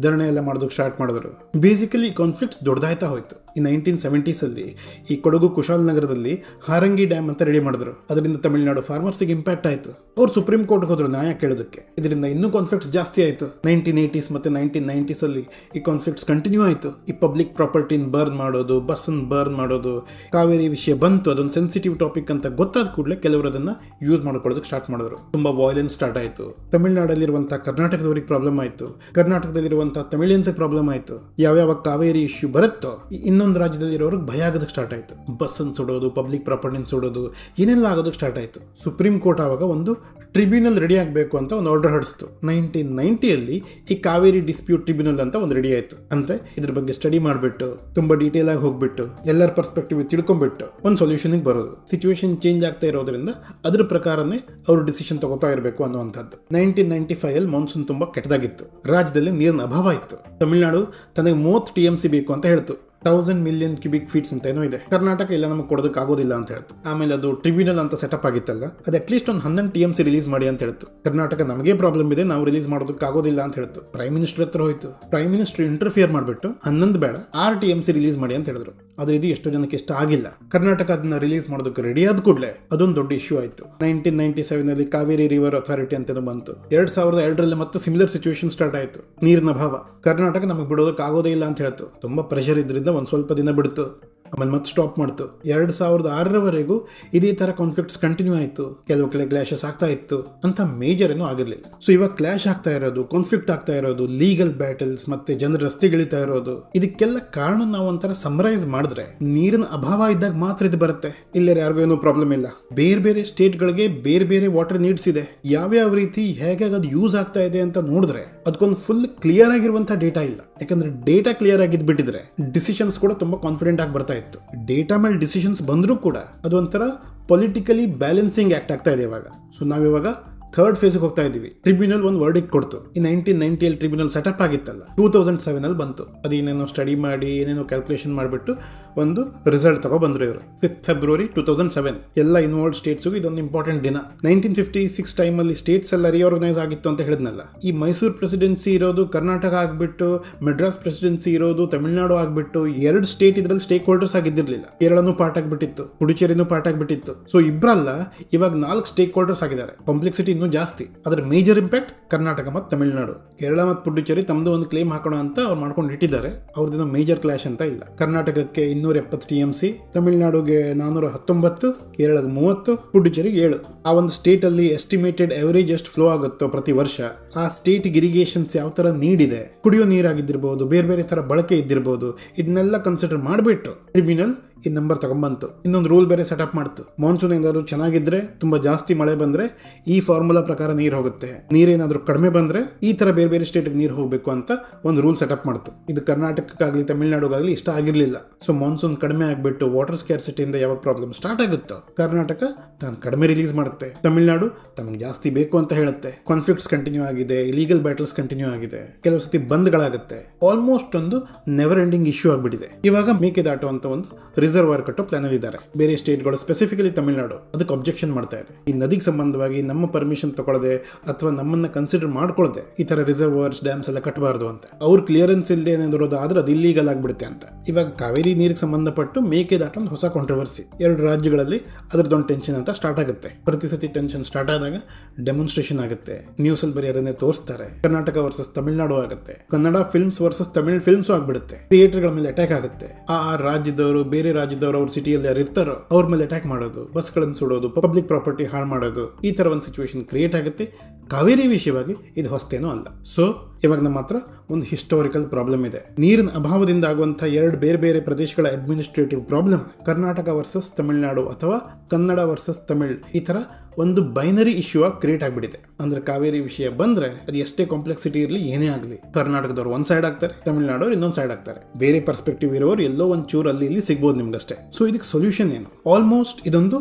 [SPEAKER 1] ಧರಣೆ ಎಲ್ಲ ಮಾಡೋದಕ್ಕೆ ಸ್ಟಾರ್ಟ್ ಮಾಡಿದ್ರು ಬೇಸಿಕಲಿ ಕಾನ್ಫ್ಲಿಕ್ಟ್ಸ್ ದೊಡ್ಡದಾಯ್ತಾ ಹೋಯ್ತು ಈ ನೈನ್ಟೀನ್ ಸೆವೆಂಟೀಸ್ ಅಲ್ಲಿ ಈ ಕೊಡಗು ನಗರದಲ್ಲಿ ಹಾರಂಗಿ ಡ್ಯಾಮ್ ಅಂತ ರೆಡಿ ಮಾಡಿದ್ರು ಅದರಿಂದ ತಮಿಳುನಾಡು ಎರಡು ಫಾರ್ಮರ್ಸಿಗೆ ಇಂಪ್ಯಾಕ್ಟ್ ಆಯಿತು ಅವ್ರು ಸುಪ್ರೀಂ ಕೋರ್ಟ್ಗೆ ಹೋದ್ರು ನ್ಯಾಯ ಕೇಳೋದಕ್ಕೆ ಇದರಿಂದ ಇನ್ನೂ ಕಾನ್ಫ್ಲಿಕ್ಟ್ಸ್ ಜಾಸ್ತಿ ಆಯಿತು ನೈನ್ಟೀನ್ ಏಯ್ಟೀಸ್ ಮತ್ತು ನೈನ್ಟೀನ್ ನೈಂಟೀಸಲ್ಲಿ ಈ ಕಾನ್ಫ್ಲಿಕ್ಟ್ಸ್ ಕಂಟಿನ್ಯೂ ಆಯಿತು ಈ ಪಬ್ಲಿಕ್ ಪ್ರಾಪರ್ಟಿನ ಬರ್ನ್ ಮಾಡೋದು ಬಸ್ಸನ್ನು ಬರ್ನ್ ಮಾಡೋದು ಕಾವೇರಿ ವಿಷಯ ಬಂತು ಅದೊಂದು ಸೆನ್ಸಿಟಿವ್ ಟಾಪಿಕ್ ಅಂತ ಗೊತ್ತಾದ ಕೂಡಲೇ ಕೆಲವರು ಅದನ್ನು ಯೂಸ್ ಮಾಡ್ಕೊಳ್ಳೋದಕ್ಕೆ ಸ್ಟಾರ್ಟ್ ಮಾಡಿದ್ರು ತುಂಬ ವಾಯ್ಲೆನ್ಸ್ ಸ್ಟಾರ್ಟ್ ಆಯಿತು ತಮಿಳುನಾಡಲ್ಲಿರುವಂಥ ಕರ್ನಾಟಕದವರಿಗೆ ಪ್ರಾಬ್ಲಮ್ ಆಯಿತು ಕರ್ನಾಟಕದಲ್ಲಿರುವಂಥ ತಮಿಳಿಯನ್ಸ್ಗೆ ಪ್ರಾಬ್ಲಮ್ ಆಯಿತು ಯಾವ್ಯಾವ ಕಾವೇರಿ ಇಶ್ಯೂ ಬರುತ್ತೋ ಇನ್ನೊಂದು ರಾಜ್ಯದಲ್ಲಿರೋರಿಗೆ ಭಯ ಆಗೋದಕ್ಕೆ ಸ್ಟಾರ್ಟ್ ಆಯಿತು ಬಸ್ಸನ್ನು ಸುಡೋದು ಪಬ್ಲಿಕ್ ಪ್ರಾಪರ್ಟಿನ ಸುಡೋದು ಏನೆಲ್ಲ ಆಗೋದಕ್ಕೆ ಸ್ಟಾರ್ಟ್ ಆಯಿತು ಸುಪ್ರೀಂ ಕೋರ್ಟ್ ಆವಾಗ ಒಂದು ಟ್ರಿಬ್ಯುನಲ್ ರೆಡಿ ಆಗಬೇಕು ಅಂತ ಒಂದು ಆರ್ಡರ್ ಹಡಿಸ್ತು ನೈನ್ಟೀನ್ ನೈಂಟಿಯಲ್ಲಿ ಈ ಕಾವೇರಿ ಡಿಸ್ಪ್ಯೂಟ್ ಟ್ರಿಬ್ಯುನಲ್ ಅಂತ ಒಂದು ರೆಡಿ ಆಯಿತು ಅಂದರೆ ಇದ್ರ ಬಗ್ಗೆ ಸ್ಟಡಿ ಮಾಡಿಬಿಟ್ಟು ತುಂಬ ಡೀಟೇಲ್ ಆಗಿ ಹೋಗ್ಬಿಟ್ಟು ಎಲ್ಲರ ಪರ್ಸ್ಪೆಕ್ಟಿವ್ ತಿಳ್ಕೊಂಬಿಟ್ಟು ಒಂದು ಸೊಲ್ಯೂಷನಿಗೆ ಬರೋದು ಸಿಚುವೇಶನ್ ಚೇಂಜ್ ಆಗ್ತಾ ಇರೋದ್ರಿಂದ ಅದ್ರ ಪ್ರಕಾರನೇ ಅವರು ಡಿಸಿಷನ್ ತಗೋತಾ ಇರಬೇಕು ಅನ್ನುವಂಥದ್ದು ನೈನ್ಟೀನ್ ನೈಂಟಿ ಫೈವಲ್ಲಿ ಮಾನ್ಸೂನ್ ತುಂಬ ಕೆಟ್ಟದಾಗಿತ್ತು ರಾಜ್ಯದಲ್ಲಿ ನೀರಿನ ಅಭಾವ ಇತ್ತು ತಮಿಳುನಾಡು ತನಗೆ ಮೂವತ್ತು ಟಿ ಎಂ ಸಿ ಬೇಕು ಅಂತ ಹೇಳ್ತು ತೌಸಂಡ್ ಮಿಲಿಯನ್ ಕ್ಯೂಬಿಕ್ ಫೀಟ್ಸ್ ಅಂತ ಏನೋ ಇದೆ ಕರ್ನಾಟಕ ಇಲ್ಲ ನಮಗೆ ಕೊಡೋದಕ್ಕೆ ಆಗೋದಿಲ್ಲ ಅಂತ ಹೇಳ್ತು ಆಮೇಲೆ ಅದು ಟ್ರಿಬ್ಯುನಲ್ ಅಂತ ಸೆಟಪ್ ಆಗಿತ್ತಲ್ಲ ಅದು ಅಟ್ಲೀಸ್ಟ್ ಒಂದು ಹನ್ನೊಂದು ಟಿ ಎಂ ಸಿ ರಿಲೀಸ್ ಮಾಡಿ ಅಂತ ಹೇಳ್ತು ಕರ್ನಾಟಕ ನಮಗೆ ಪ್ರಾಬ್ಲಮ್ ಇದೆ ನಾವು ರಿಲೀಸ್ ಮಾಡೋದಕ್ಕೆ ಆಗೋದಿಲ್ಲ ಅಂತ ಹೇಳ್ತು ಪ್ರೈಮ್ ಮಿನಿಸ್ಟರ್ ಹತ್ರ ಹೋಯ್ತು ಪ್ರೈಮ್ ಮಿನಿಸ್ಟರ್ ಇಂಟರ್ಫಿಯರ್ ಮಾಡಿಬಿಟ್ಟು ಹನ್ನೊಂದು ಬೇಡ R T M C release ಮಾಡಿ ಅಂತ ಹೇಳಿದ್ರು ಆದರೆ ಇದು ಎಷ್ಟೋ ಜನಕ್ಕೆ ಇಷ್ಟ ಆಗಿಲ್ಲ ಕರ್ನಾಟಕ ಅದನ್ನ ರಿಲೀಸ್ ಮಾಡೋದಕ್ಕೆ ರೆಡಿ ಆದ ಕೂಡಲೇ ಅದೊಂದು ದೊಡ್ಡ ಇಶ್ಯೂ ಆಯಿತು ನೈನ್ಟೀನ್ ನೈನ್ಟಿ ಸೆವೆನ್ ಅಲ್ಲಿ ಕಾವೇರಿ ರಿವರ್ ಅಥಾರಿಟಿ ಅಂತ ಬಂತು ಎರಡ್ ಸಾವಿರದ ಎರಡರಲ್ಲಿ ಮತ್ತೆ ಸಿಮಿಲರ್ ಸಿಚುವೇಶನ್ ಸ್ಟಾರ್ಟ್ ಆಯಿತು ನೀರಿನ ಭಾವ ಕರ್ನಾಟಕ ನಮಗೆ ಬಿಡೋದಕ್ಕೆ ಆಗೋದೇ ಇಲ್ಲ ಅಂತ ಹೇಳ್ತು ತುಂಬಾ ಪ್ರೆಷರ್ ಇದ್ರಿಂದ ಒಂದು ಸ್ವಲ್ಪ ದಿನ ಬಿಡ್ತು ಆಮೇಲೆ ಮತ್ತೆ ಸ್ಟಾಪ್ ಮಾಡ್ತು ಎರಡು ಸಾವಿರದ ಆರರವರೆಗೂ ಇದೇ ತರ ಕಾನ್ಫ್ಲಿಕ್ಟ್ಸ್ ಕಂಟಿನ್ಯೂ ಆಯಿತು ಕೆಲವು ಕಡೆ ಕ್ಲಾಶಸ್ ಆಗ್ತಾ ಇತ್ತು ಅಂತ ಮೇಜರ್ ಏನೂ ಆಗಿರಲಿಲ್ಲ ಸೊ ಇವಾಗ ಕ್ಲಾಶ್ ಆಗ್ತಾ ಇರೋದು ಕಾನ್ಫ್ಲಿಕ್ಟ್ ಆಗ್ತಾ ಇರೋದು ಲೀಗಲ್ ಬ್ಯಾಟಲ್ಸ್ ಮತ್ತೆ ಜನರ ರಸ್ತೆಗಿಳಿತಾ ಇರೋದು ಇದಕ್ಕೆಲ್ಲ ಕಾರಣ ನಾವು ಒಂಥರ ಸಮರೈಸ್ ಮಾಡಿದ್ರೆ ನೀರಿನ ಅಭಾವ ಇದ್ದಾಗ ಮಾತ್ರ ಇದು ಬರುತ್ತೆ ಇಲ್ಲೇ ಯಾರಿಗೂ ಏನೋ ಪ್ರಾಬ್ಲಮ್ ಇಲ್ಲ ಬೇರೆ ಬೇರೆ ಸ್ಟೇಟ್ಗಳಿಗೆ ಬೇರೆ ಬೇರೆ ವಾಟರ್ ನೀಡ್ಸ್ ಇದೆ ಯಾವ್ಯಾವ ರೀತಿ ಹೇಗೆ ಅದು ಯೂಸ್ ಆಗ್ತಾ ಇದೆ ಅಂತ ನೋಡಿದ್ರೆ ಅದಕ್ಕೊಂದು ಫುಲ್ ಕ್ಲಿಯರ್ ಆಗಿರುವಂತಹ ಡೇಟಾ ಇಲ್ಲ ಯಾಕಂದ್ರೆ ಡೇಟಾ ಕ್ಲಿಯರ್ ಆಗಿದ್ ಬಿಟ್ಟಿದ್ರೆ ಡಿಸಿಷನ್ಸ್ ಕೂಡ ತುಂಬಾ ಕಾನ್ಫಿಡೆಂಟ್ ಆಗಿ ಬರ್ತಾ ಇತ್ತು ಡೇಟಾ ಮೇಲೆ ಡಿಸಿಷನ್ಸ್ ಬಂದರೂ ಕೂಡ ಅದೊಂಥರ ಪೊಲಿಟಿಕಲಿ ಬ್ಯಾಲೆನ್ಸಿಂಗ್ ಆ್ಯಕ್ಟ್ ಆಗ್ತಾ ಇದೆ ಇವಾಗ ಸೊ ನಾವಿವಾಗ ಥರ್ಡ್ ಫೇಸ್ಗೆ ಹೋಗ್ತಾ ಇದೀವಿ ಟ್ರಿಬ್ಯುನಲ್ ಒಂದು ವರ್ಡ್ ಇಟ್ ಕೊಡ್ತು ಈ ನೈನ್ಟೀನ್ ನೈನ್ಟಿಯಲ್ಲಿ ಟ್ರಿಬ್ಯುನಲ್ ಸೆಟಪ್ ಆಗಿತ್ತಲ್ಲ ಟೂ ತೌಸಂಡ್ ಸೆವೆನ್ ಅಲ್ಲಿ ಬಂತು ಅದೇನೇನೋ ಸ್ಟಡಿ ಮಾಡಿ ಏನೇನೋ ಕ್ಯಾಲ್ಕುಲೇಷನ್ ಮಾಡಿಬಿಟ್ಟು ಒಂದು ರಿಸಲ್ಟ್ ತಗೋ ಬಂದ್ರು ಇವರು fifth February two thousand seven ಎಲ್ಲ ಇನ್ವಾಲ್ಡ್ ಸ್ಟೇಟ್ಸ್ಗೂ ಇದೊಂದು ಇಂಪಾರ್ಟೆಂಟ್ ದಿನ ನೈನ್ಟೀನ್ ಫಿಫ್ಟಿ ಸಿಕ್ಸ್ ಅಲ್ಲಿ ಸ್ಟೇಟ್ಸ್ ಎಲ್ಲ ರಿಆರ್ಗನೈಸ್ ಆಗಿತ್ತು ಅಂತ ಹೇಳಿದ್ನಲ್ಲ ಈ ಮೈಸೂರು ಪ್ರೆಸಿಡೆನ್ಸಿ ಇರೋದು ಕರ್ನಾಟಕ ಆಗಿಬಿಟ್ಟು ಮೆಡ್ರಾಸ್ ಪ್ರೆಸಿಡೆನ್ಸಿ ಇರೋದು ತಮಿಳುನಾಡು ಆಗಿಬಿಟ್ಟು ಎರಡು ಸ್ಟೇಟ್ ಇದ್ರಲ್ಲಿ ಸ್ಟೇಕ್ ಹೋಲ್ಡರ್ಸ್ ಆಗಿದ್ದಿರಲಿಲ್ಲ ಕೇರಳನೂ ಪಾರ್ಟ್ ಆಗಿಬಿಟ್ಟಿತ್ತು ಪುಡುಚೇರಿನೂ ಪಾರ್ಟ್ ಆಗಿಬಿಟ್ಟಿತ್ತು ಸೊ ಇಬ್ಬರಲ್ಲ ಇವಾಗ ನಾಲ್ಕು ಸ್ಟೇಕ್ ಹೋಲ್ಡರ್ಸ್ ಆಗಿದ್ದಾರೆ ಕಾಂಪ್ಲೆಕ್ಸಿಟಿ ಇನ್ನೂ ಜಾಸ್ತಿ ಅದರ ಮೇಜರ್ ಇಂಪ್ಯಾಕ್ಟ್ ಕರ್ನಾಟಕ ಮತ್ತು ತಮಿಳುನಾಡು ಕೇರಳ ಮತ್ತು ಪುಡುಚೇರಿ ತಮ್ಮದು ಒಂದು ಕ್ಲೇಮ್ ಹಾಕೋಣ ಅಂತ ಅವ್ರು ಮಾಡ್ಕೊಂಡು ಇಟ್ಟಿದ್ದಾರೆ ಅವ್ರದ್ದು ಮೇಜರ್ ಕ್ಲಾಶ್ ಅಂತ ಇಲ್ಲ ಕರ್ನಾಟಕಕ್ಕೆ ಇನ್ನೂರ ಎಪ್ಪತ್ತು ಟಿ ಎಂ ಸಿ ತಮಿಳುನಾಡುಗೆ ನಾನೂರ ಹತ್ತೊಂಬತ್ತು ಕೇರಳಕ್ಕೆ ಮೂವತ್ತು ಪುಡುಚೇರಿಗೆ ಏಳು ಆ ಒಂದು ಸ್ಟೇಟಲ್ಲಿ ಎಸ್ಟಿಮೇಟೆಡ್ ಎವರೇಜ್ ಎಷ್ಟು ಫ್ಲೋ ಆಗುತ್ತೋ ಪ್ರತಿ ವರ್ಷ ಆ ಸ್ಟೇಟ್ ಇರಿಗೇಷನ್ಸ್ ಯಾವ ತರ ನೀಡಿದೆ ಕುಡಿಯೋ ನೀರಾಗಿದ್ದಿರ್ಬೋದು ಬೇರೆ ಬೇರೆ ತರ ಬಳಕೆ ಇದ್ದಿರಬಹುದು ಇದನ್ನೆಲ್ಲ ಕನ್ಸಿಡರ್ ಮಾಡಿಬಿಟ್ಟು ಟ್ರಿಬ್ಯುನಲ್ ಈ ನಂಬರ್ ತಗೊಂಬಂತು ಇನ್ನೊಂದು ರೂಲ್ ಬೇರೆ ಸೆಟಪ್ ಮಾಡ್ತು ಮಾನ್ಸೂನ್ ಏನಾದರೂ ಚೆನ್ನಾಗಿದ್ರೆ ತುಂಬಾ ಜಾಸ್ತಿ ಮಳೆ ಬಂದ್ರೆ ಈ ಫಾರ್ಮುಲಾ ಪ್ರಕಾರ ನೀರು ಹೋಗುತ್ತೆ ನೀರೇನಾದ್ರೂ ಕಡಿಮೆ ಬಂದ್ರೆ ಈ ತರ ಬೇರೆ ಬೇರೆ ಸ್ಟೇಟ್ ನೀರು ಹೋಗಬೇಕು ಅಂತ ಒಂದು ರೂಲ್ ಸೆಟಪ್ ಮಾಡ್ತು ಇದು ಕರ್ನಾಟಕಕ್ಕಾಗಲಿ ತಮಿಳುನಾಡುಗಾಗಲಿ ಇಷ್ಟ ಆಗಿರಲಿಲ್ಲ ಸೊ ಮಾನ್ಸೂನ್ ಕಡಿಮೆ ಆಗ್ಬಿಟ್ಟು ವಾಟರ್ ಇಂದ ಯಾವ ಪ್ರಾಬ್ಲಮ್ ಸ್ಟಾರ್ಟ್ ಆಗುತ್ತೋ ಕರ್ನಾಟಕ ತಾನು ಕಡಿಮೆ ರಿಲೀಸ್ ಮಾಡುತ್ತೆ ತಮಿಳುನಾಡು ತಮಗೆ ಜಾಸ್ತಿ ಬೇಕು ಅಂತ ಹೇಳುತ್ತೆ ಕಾನ್ಫ್ಲಿಕ್ಟ್ಸ್ ಕಂಟಿನ್ಯೂ ಆಗಿದೆ ಇಲೀಗಲ್ ಬ್ಯಾಟಲ್ಸ್ ಕಂಟಿನ್ಯೂ ಆಗಿದೆ ಕೆಲವು ಸತಿ ಬಂದ್ಗಳಾಗುತ್ತೆ ಆಲ್ಮೋಸ್ಟ್ ಒಂದು ನೆವರ್ ಎಂಡಿಂಗ್ ಇಶ್ಯೂ ಆಗಿಬಿಟ್ಟಿದೆ ಇವಾಗ ಮೇಕೆದಾಟು ಅಂತ ಒಂದು ರಿಸರ್ವರ್ ಕಟ್ಟು ಪ್ಲಾನ್ ಅಲ್ಲಿ ಇದ್ದಾರೆ ಬೇರೆ ಸ್ಟೇಟ್ಗಳು ಸ್ಪೆಸಿಫಿಕಲಿ ತಮಿಳುನಾಡು ಅದಕ್ಕೆ ಅಬ್ಜೆಕ್ಷನ್ ಮಾಡ್ತಾ ಇದೆ ಈ ನದಿಗೆ ಸಂಬಂಧವಾಗಿ ನಮ್ಮ ಪರ್ಮಿಷನ್ ತಗೊಳ್ಳದೆ ಅಥವಾ ನಮ್ಮನ್ನ ಕನ್ಸಿಡರ್ ಮಾಡ್ಕೊಳ್ಳದೆ ಈ ತರ ರಿಸರ್ವರ್ಸ್ ಡ್ಯಾಮ್ಸ್ ಎಲ್ಲ ಕಟ್ಟಬಾರದು ಅಂತ ಅವ್ರ ಕ್ಲಿಯರೆನ್ಸ್ ಇಲ್ಲದೆ ಆದ್ರೆ ಅದು ಇಲ್ಲಿಗಲ್ ಆಗ್ಬಿಡುತ್ತೆ ಅಂತ ಇವಾಗ ಕಾವೇರಿ ನೀರಿಗೆ ಸಂಬಂಧಪಟ್ಟು ಮೇಕೆದಾಟ ಒಂದು ಹೊಸ ಕಾಂಟ್ರವರ್ಸಿ ಎರಡು ರಾಜ್ಯಗಳಲ್ಲಿ ಅದರದೊಂದು ಟೆನ್ಷನ್ ಅಂತ ಸ್ಟಾರ್ಟ್ ಆಗುತ್ತೆ ಪ್ರತಿ ಸತಿ ಟೆನ್ಷನ್ ಸ್ಟಾರ್ಟ್ ಆದಾಗ ಡೆಮೋನ್ಸ್ಟ್ರೇಷನ್ ಆಗುತ್ತೆ ನ್ಯೂಸ್ ಅಲ್ಲಿ ಬರೀ ಅದನ್ನೇ ತೋರಿಸ್ತಾರೆ ಕರ್ನಾಟಕ ವರ್ಸಸ್ ತಮಿಳುನಾಡು ಆಗುತ್ತೆ Kannada films versus Tamil films ಆಗ್ಬಿಡುತ್ತೆ ಥಿಯೇಟರ್ಗಳ ಮೇಲೆ ಅಟ್ಯಾಕ್ ಆಗುತ್ತೆ ಆ ರಾಜ್ಯದವರು ಬೇರೆ ರಾಜ್ಯ ರಾಜ್ಯದವರು ಅವ್ರ ಸಿಟಿಯಲ್ಲಿ ಯಾರು ಇರ್ತಾರೋ ಅವ್ರ ಮೇಲೆ ಅಟ್ಯಾಕ್ ಮಾಡೋದು ಬಸ್ಗಳನ್ನು ಸುಡೋದು ಪಬ್ಲಿಕ್ ಪ್ರಾಪರ್ಟಿ ಹಾಳು ಮಾಡೋದು ಈ ತರ ಒಂದು ಸಿಚುವೇಶನ್ ಕ್ರಿಯೇಟ್ ಆಗುತ್ತೆ ಕಾವೇರಿ ವಿಷಯವಾಗಿ ಇದು ಹೊಸ್ತೇನೂ ಅಲ್ಲ ಸೊ ಇವಾಗ ನಮ್ಮ ಹತ್ರ ಒಂದು ಹಿಸ್ಟೋರಿಕಲ್ ಪ್ರಾಬ್ಲಮ್ ಇದೆ ನೀರಿನ ಅಭಾವದಿಂದ ಆಗುವಂತಹ ಎರಡು ಬೇರೆ ಬೇರೆ ಪ್ರದೇಶಗಳ administrative problem Karnataka versus Tamil Nadu ಅಥವಾ ಕನ್ನಡ ವರ್ಸಸ್ ತಮಿಳ್ ಈ ತರ ಒಂದು ಬೈನರಿ ಇಶ್ಯೂ ಆಗಿ ಕ್ರಿಯೇಟ್ ಆಗಿಬಿಟ್ಟಿದೆ ಅಂದ್ರೆ ಕಾವೇರಿ ವಿಷಯ ಬಂದ್ರೆ ಅದು ಎಷ್ಟೇ ಕಾಂಪ್ಲೆಕ್ಸಿಟಿ ಇರಲಿ ಏನೇ ಆಗಲಿ ಕರ್ನಾಟಕದವರು ಒಂದು ಸೈಡ್ ಆಗ್ತಾರೆ ತಮಿಳ್ನಾಡು ಇನ್ನೊಂದು ಸೈಡ್ ಆಗ್ತಾರೆ ಬೇರೆ ಪರ್ಸ್ಪೆಕ್ಟಿವ್ ಇರೋರು ಎಲ್ಲೋ ಒಂದ್ ಚೂರು ಅಲ್ಲಿ ಇಲ್ಲಿ ಸಿಗ್ಬೋದು ನಿಮ್ಗಷ್ಟೇ ಸೊ ಇದಕ್ಕೆ ಸೊಲ್ಯೂಷನ್ ಏನು ಆಲ್ಮೋಸ್ಟ್ ಇದೊಂದು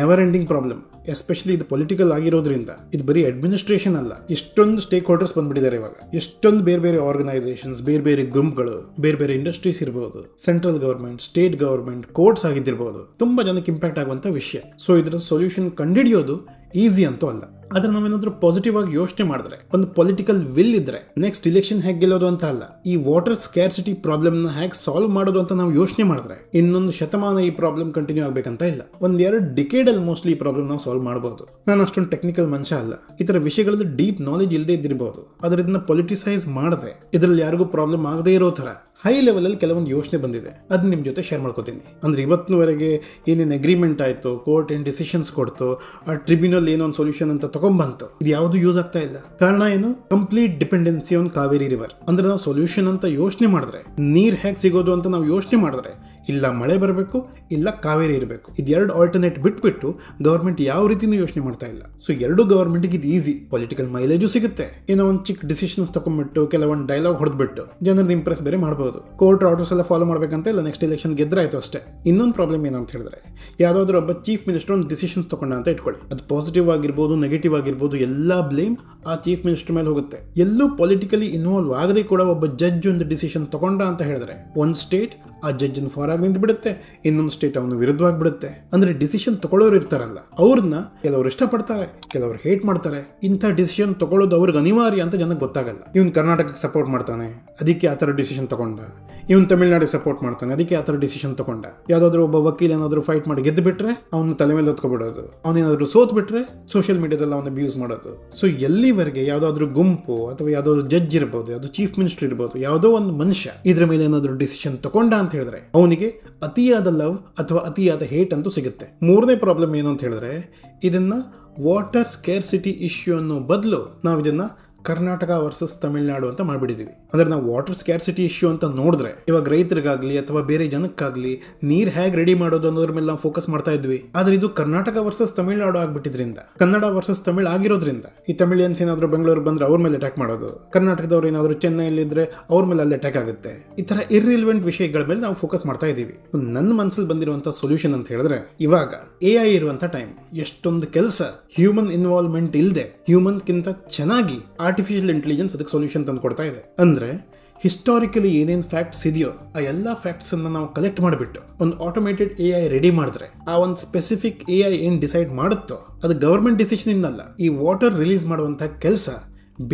[SPEAKER 1] ನೆವರ್ ಎಂಡಿಂಗ್ ಪ್ರಾಬ್ಲಮ್ ಎಸ್ಪೆಷಲಿ ಇದು ಪೊಲಿಟಿಕಲ್ ಆಗಿರೋದ್ರಿಂದ ಇದು ಬರೀ ಅಡ್ಮಿನಿಸ್ಟ್ರೇಷನ್ ಅಲ್ಲ ಎಷ್ಟೊಂದು ಸ್ಟೇಕ್ ಹೋಲ್ಡರ್ಸ್ ಬಂದ್ಬಿಟ್ಟಿದ್ದಾರೆ ಇವಾಗ ಎಷ್ಟೊಂದು ಬೇರೆ ಬೇರೆ ಆರ್ಗನೈಸೇಷನ್ಸ್ ಬೇರೆ ಬೇರೆ ಗುಂಪುಗಳು ಬೇರೆ ಬೇರೆ ಇಂಡಸ್ಟ್ರೀಸ್ ಇರಬಹುದು central government state government courts ಆಗಿದ್ದಿರಬಹುದು ತುಂಬಾ ಜನಕ್ಕೆ ಇಂಪ್ಯಾಕ್ಟ್ ಆಗುವಂತ ವಿಷಯ ಸೊ ಇದರ ಸೊಲ್ಯೂಷನ್ ಕಂಡಿಡಿಯೋದು ಈಸಿ ಅಂತೂ ಅಲ್ಲ ಆದ್ರೆ ನಾವೇನಾದ್ರೂ ಪಾಸಿಟಿವ್ ಆಗಿ ಯೋಚನೆ ಮಾಡಿದ್ರೆ ಒಂದು ಪೊಲಿಟಿಕಲ್ ವಿಲ್ ಇದ್ರೆ ನೆಕ್ಸ್ಟ್ ಇಲೆಕ್ಷನ್ ಹೇಗೆ ಗೆಲ್ಲೋದು ಅಂತ ಅಲ್ಲ ಈ ವಾಟರ್ ಸ್ಕ್ಯಾರ್ಸಿಟಿ ಪ್ರಾಬ್ಲಮ್ ನ ಹೇಗೆ ಸಾಲ್ವ್ ಮಾಡೋದು ಅಂತ ನಾವು ಯೋಚನೆ ಮಾಡಿದ್ರೆ ಇನ್ನೊಂದು ಶತಮಾನ ಈ ಪ್ರಾಬ್ಲಮ್ ಕಂಟಿನ್ಯೂ ಆಗ್ಬೇಕಂತ ಇಲ್ಲ ಒಂದ್ ಎರಡು ಡಿಕೇಡ್ ಅಲ್ಲಿ ಮೋಸ್ಟ್ಲಿ ಈ ಪ್ರಾಬ್ಲಮ್ ನಾವು ಸಾಲ್ವ್ ಮಾಡಬಹುದು ನಾನು ಅಷ್ಟೊಂದು ಟೆಕ್ನಿಕಲ್ ಮನುಷ್ಯ ಅಲ್ಲ ಈ ತರ ವಿಷಯಗಳಲ್ಲಿ ಡೀಪ್ ನಾಲೆಜ್ ಇಲ್ಲದೆ ಇದ್ದಿರಬಹುದು ಆದ್ರೆ ಇದನ್ನ ಪೊಲಿಟಿಸೈಸ್ ಮಾಡಿದ್ರೆ ಇದರಲ್ಲಿ ಯಾರಿಗೂ ಪ್ರಾಬ್ಲಮ್ ಆಗದೇ ಇರೋ ತರ ಹೈ ಲೆವೆಲಲ್ಲಿ ಕೆಲವೊಂದು ಯೋಚನೆ ಬಂದಿದೆ ಅದು ನಿಮ್ಮ ಜೊತೆ ಶೇರ್ ಮಾಡ್ಕೋತೀನಿ ಅಂದ್ರೆ ಇವತ್ತಿನವರೆಗೆ ಏನೇನು ಅಗ್ರಿಮೆಂಟ್ ಆಯಿತು ಕೋರ್ಟ್ ಏನು ಡಿಸಿಷನ್ಸ್ ಕೊಡ್ತು ಆ ಟ್ರಿಬ್ಯುನಲ್ ಏನೊಂದು ಸೊಲ್ಯೂಷನ್ ಅಂತ ತೊಗೊಂಡ್ಬಂತು ಇದು ಯಾವುದು ಯೂಸ್ ಆಗ್ತಾ ಇಲ್ಲ ಕಾರಣ ಏನು complete dependency on Kaveri river ಅಂದ್ರೆ ನಾವು ಸೊಲ್ಯೂಷನ್ ಅಂತ ಯೋಚನೆ ಮಾಡಿದ್ರೆ ನೀರು ಹೇಗೆ ಸಿಗೋದು ಅಂತ ನಾವು ಯೋಚನೆ ಮಾಡಿದ್ರೆ ಇಲ್ಲ ಮಳೆ ಬರಬೇಕು ಇಲ್ಲ ಕಾವೇರಿ ಇರಬೇಕು ಇದೆರಡು ಆಲ್ಟರ್ನೇಟ್ ಬಿಟ್ಬಿಟ್ಟು ಗೌರ್ಮೆಂಟ್ ಯಾವ ರೀತಿಯೂ ಯೋಚನೆ ಮಾಡ್ತಾ ಇಲ್ಲ ಸೊ ಎರಡು ಗೌರ್ಮೆಂಟ್ಗೆ ಇದು ಈಸಿ ಪೊಲಿಟಿಕಲ್ ಮೈಲೇಜು ಸಿಗುತ್ತೆ ಏನೋ ಒಂದು ಚಿಕ್ಕ ಡಿಸಿಷನ್ಸ್ ತಗೊಂಡ್ಬಿಟ್ಟು ಕೆಲವೊಂದು ಡೈಲಾಗ್ ಹೊಡೆದ್ಬಿಟ್ಟು ಜನರ ಇಂಪ್ರೆಸ್ ಬೇರೆ ಮಾಡಬಹುದು ಕೋರ್ಟ್ ಆರ್ಡರ್ಸ್ ಎಲ್ಲ ಫಾಲೋ ಮಾಡಬೇಕಂತ ಇಲ್ಲ ನೆಕ್ಸ್ಟ್ ಎಲೆಕ್ಷನ್ ಗೆದ್ರಾಯ್ತು ಅಷ್ಟೇ ಇನ್ನೊಂದು ಪ್ರಾಬ್ಲಮ್ ಏನಂತ ಹೇಳಿದ್ರೆ ಯಾವುದಾದ್ರೂ ಒಬ್ಬ ಚೀಫ್ ಮಿನಿಸ್ಟರ್ ಒಂದು ಡಿಸಿಷನ್ಸ್ ತಗೊಂಡ ಅಂತ ಇಟ್ಕೊಳ್ಳಿ ಅದು ಪಾಸಿಟಿವ್ ಆಗಿರ್ಬೋದು ನೆಗೆಟಿವ್ ಆಗಿರ್ಬೋದು ಎಲ್ಲ ಬ್ಲೇಮ್ ಆ ಚೀಫ್ ಮಿನಿಸ್ಟರ್ ಮೇಲೆ ಹೋಗುತ್ತೆ ಎಲ್ಲೂ ಪೊಲಿಟಿಕಲಿ ಇನ್ವಾಲ್ವ್ ಆಗದೆ ಕೂಡ ಒಬ್ಬ ಜಡ್ಜ್ ಒಂದು ಡಿಸಿಷನ್ ತಗೊಂಡ ಅಂತ ಹೇಳಿದ್ರೆ ಒಂದು ಸ್ಟೇಟ್ ಆ ಜಡ್ಜನ್ ಫಾರ್ ಆಗಿ ಬಿಡುತ್ತೆ ಇನ್ನೊಂದು ಸ್ಟೇಟ್ ವಿರುದ್ಧವಾಗಿ ಬಿಡುತ್ತೆ ಅಂದ್ರೆ ಡಿಸಿಷನ್ ತಗೊಳ್ಳೋರು ಇರ್ತಾರಲ್ಲ ಅವ್ರನ್ನ ಕೆಲವರು ಇಷ್ಟಪಡ್ತಾರೆ ಕೆಲವರು ಹೇಟ್ ಮಾಡ್ತಾರೆ ಇಂಥ ಡಿಸಿಷನ್ ತಗೊಳ್ಳೋದು ಅವ್ರಿಗೆ ಅನಿವಾರ್ಯ ಅಂತ ಜನಕ್ಕೆ ಗೊತ್ತಾಗಲ್ಲ ಇವನು ಕರ್ನಾಟಕಕ್ಕೆ ಸಪೋರ್ಟ್ ಮಾಡ್ತಾನೆ ಅದಕ್ಕೆ ಆ ಥರ ಡಿಸಿಷನ್ ತಗೊಂಡ ಇವನು ತಮಿಳ್ನಾಡಿಗೆ ಸಪೋರ್ಟ್ ಮಾಡ್ತಾನೆ ಅದಕ್ಕೆ ಆ ಥರ ಡಿಸಿಷನ್ ತಗೊಂಡ ಯಾವುದಾದ್ರೂ ಒಬ್ಬ ವಕೀಲ್ ಏನಾದರೂ ಫೈಟ್ ಮಾಡಿ ಗೆದ್ದು ಬಿಟ್ರೆ ಅವನ ತಲೆ ಮೇಲೆ ಹೊತ್ಕೊಬಿಡೋದು ಅವನೇನಾದರೂ ಸೋತ್ ಬಿಟ್ಟರೆ ಸೋಷಿಯಲ್ ಮೀಡಿಯಾದಲ್ಲಿ ಅವನು ಅಬ್ಯೂಸ್ ಮಾಡೋದು ಸೊ ಎಲ್ಲಿವರೆಗೆ ಯಾವುದಾದ್ರೂ ಗುಂಪು ಅಥವಾ ಯಾವುದಾದ್ರು ಜಡ್ಜ್ ಇರ್ಬೋದು ಯಾವುದು ಚೀಫ್ ಮಿನಿಸ್ಟರ್ ಇರ್ಬೋದು ಯಾವುದೋ ಒಂದು ಮನುಷ್ಯ ಇದ್ರ ಮೇಲೆ ಏನಾದರೂ ಡಿಸಿಷನ್ ತಗೊಂಡ ಅಂತ ಹೇಳಿದ್ರೆ ಅವನಿಗೆ ಅತಿಯಾದ ಲವ್ ಅಥವಾ ಅತಿಯಾದ ಹೇಟ್ ಅಂತೂ ಸಿಗುತ್ತೆ ಮೂರನೇ ಪ್ರಾಬ್ಲಮ್ ಏನು ಅಂತ ಹೇಳಿದ್ರೆ ಇದನ್ನ ವಾಟರ್ ಸ್ಕೇರ್ಸಿಟಿ ಇಶ್ಯೂ ಅನ್ನೋ ಬದಲು ನಾವು ಇದನ್ನ ಕರ್ನಾಟಕ ವರ್ಸಸ್ ತಮಿಳುನಾಡು ಅಂತ ಮಾಡಿಬಿಟ್ಟಿದ್ದೀವಿ ಅಂದ್ರೆ ನಾವು ವಾಟರ್ ಸ್ಕ್ಯಾರ್ಸಿಟಿ ಇಶ್ಯೂ ಅಂತ ನೋಡಿದ್ರೆ ಇವಾಗ ರೈತರಿಗಾಗಲಿ ಅಥವಾ ಬೇರೆ ಜನಕ್ಕಾಗಲಿ ನೀರು ಹೇಗೆ ರೆಡಿ ಮಾಡೋದು ಅನ್ನೋದ್ರ ಮೇಲೆ ನಾವು ಫೋಕಸ್ ಮಾಡ್ತಾ ಇದ್ವಿ ಆದ್ರೆ ಇದು ಕರ್ನಾಟಕ ವರ್ಸಸ್ ತಮಿಳುನಾಡು ಆಗ್ಬಿಟ್ಟಿದ್ರಿಂದ ಕನ್ನಡ ವರ್ಸಸ್ ತಮಿಳ್ ಆಗಿರೋದ್ರಿಂದ ಈ ತಮಿಳಿಯನ್ಸ್ ಏನಾದ್ರು ಬೆಂಗಳೂರು ಬಂದ್ರೆ ಅವ್ರ ಮೇಲೆ ಅಟ್ಯಾಕ್ ಮಾಡೋದು ಕರ್ನಾಟಕದವ್ರು ಏನಾದ್ರು ಚೆನ್ನೈಲಿ ಇದ್ರೆ ಅವ್ರ ಮೇಲೆ ಅಲ್ಲಿ ಅಟ್ಯಾಕ್ ಆಗುತ್ತೆ ಈ ತರ ಇರ್ರಿಲ್ವೆಂಟ್ ವಿಷಯಗಳ ಮೇಲೆ ನಾವು ಫೋಕಸ್ ಮಾಡ್ತಾ ಇದೀವಿ ನನ್ನ ಮನಸ್ಸಲ್ಲಿ ಬಂದಿರುವಂಥ ಸೊಲ್ಯೂಷನ್ ಅಂತ ಹೇಳಿದ್ರೆ ಇವಾಗ ಎ ಐ ಇರುವಂತ ಟೈಮ್ ಎಷ್ಟೊಂದು ಕೆಲಸ ಹ್ಯೂಮನ್ ಇನ್ವಾಲ್ವ್ಮೆಂಟ್ ಇಲ್ಲದೆ ಹ್ಯೂಮನ್ ಕಿಂತ ಚೆನ್ನಾಗಿ ಆರ್ಟಿಫಿಷಿಯಲ್ ಇಂಟೆಲಿಜೆನ್ಸ್ ಅದಕ್ಕೆ ಸೊಲ್ಯೂಷನ್ ತಂದು ಕೊಡ್ತಾ ಇದೆ ಅಂದರೆ ಹಿಸ್ಟಾರಿಕಲಿ ಏನೇನು ಫ್ಯಾಕ್ಟ್ಸ್ ಇದೆಯೋ ಆ ಎಲ್ಲ ಫ್ಯಾಕ್ಟ್ಸನ್ನು ನಾವು ಕಲೆಕ್ಟ್ ಮಾಡಿಬಿಟ್ಟು ಒಂದು ಆಟೋಮೇಟೆಡ್ ಎ ಐ ರೆಡಿ ಮಾಡಿದ್ರೆ ಆ ಒಂದು ಸ್ಪೆಸಿಫಿಕ್ ಎ ಐ ಏನು ಡಿಸೈಡ್ ಮಾಡುತ್ತೋ ಅದು ಗವರ್ಮೆಂಟ್ ಡಿಸಿಷನ್ ಇಂದಲ್ಲ ಈ ವಾಟರ್ ರಿಲೀಸ್ ಮಾಡುವಂಥ ಕೆಲಸ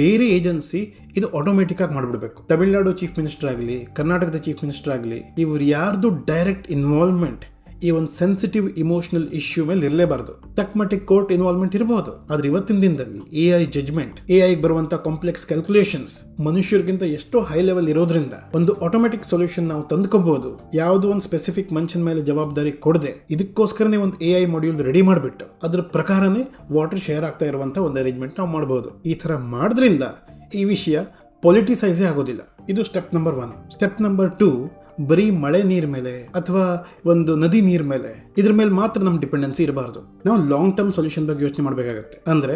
[SPEAKER 1] ಬೇರೆ ಏಜೆನ್ಸಿ ಇದು ಆಗಿ ಮಾಡಿಬಿಡಬೇಕು ತಮಿಳುನಾಡು ಚೀಫ್ ಮಿನಿಸ್ಟರ್ ಆಗಲಿ ಕರ್ನಾಟಕದ ಚೀಫ್ ಮಿನಿಸ್ಟರ್ ಆಗಲಿ ಇವ್ರು ಯಾರ್ದು ಡೈರೆಕ್ಟ್ ಇನ್ವಾಲ್ವ್ಮೆಂಟ್ ಈ ಒಂದು ಸೆನ್ಸಿಟಿವ್ ಇಮೋಷನಲ್ ಇಶ್ಯೂ ಮೇಲೆ ಇರಲೇಬಾರದು ತಕ್ಕ ಕೋರ್ಟ್ ಇನ್ವಾಲ್ವ್ಮೆಂಟ್ ಇರಬಹುದು ಆದ್ರೆ ಇವತ್ತಿನ ದಿನದಲ್ಲಿ A I judgement A I ಬರುವಂತ ಕಾಂಪ್ಲೆಕ್ಸ್ ಕ್ಯಾಲ್ಕುಲೇಷನ್ಸ್ ಮನುಷ್ಯರಿಗಿಂತ ಎಷ್ಟೋ ಹೈ ಲೆವೆಲ್ ಇರೋದ್ರಿಂದ ಒಂದು ಆಟೋಮೆಟಿಕ್ ಸೊಲ್ಯೂಷನ್ ನಾವು ತಂದ್ಕೋಬಹುದು ಯಾವುದೋ ಒಂದು ಸ್ಪೆಸಿಫಿಕ್ ಮನುಷ್ಯನ ಮೇಲೆ ಜವಾಬ್ದಾರಿ ಕೊಡದೆ ಇದಕ್ಕೋಸ್ಕರನೇ ಒಂದು ಎ ಐ ಮಾಡ್ಯೂಲ್ ರೆಡಿ ಮಾಡಿಬಿಟ್ಟು ಅದ್ರ ಪ್ರಕಾರನೇ ವಾಟರ್ ಶೇರ್ ಆಗ್ತಾ ಇರುವಂತ ಒಂದು ಅರೇಂಜ್ಮೆಂಟ್ ನಾವು ಮಾಡಬಹುದು ಈ ತರ ಮಾಡೋದ್ರಿಂದ ಈ ವಿಷಯ ಪೊಲಿಟಿಸೈಸೇ ಆಗೋದಿಲ್ಲ ಇದು step number one step number two ಬರೀ ಮಳೆ ನೀರ್ ಮೇಲೆ ಅಥವಾ ಒಂದು ನದಿ ನೀರ್ ಮೇಲೆ ಇದ್ರ ಮೇಲೆ ಮಾತ್ರ ನಮ್ಮ ಡಿಪೆಂಡೆನ್ಸಿ ಇರಬಾರ್ದು ನಾವು ಲಾಂಗ್ ಟರ್ಮ್ ಸೊಲ್ಯೂಷನ್ ಬಗ್ಗೆ ಯೋಚನೆ ಮಾಡಬೇಕಾಗುತ್ತೆ ಅಂದ್ರೆ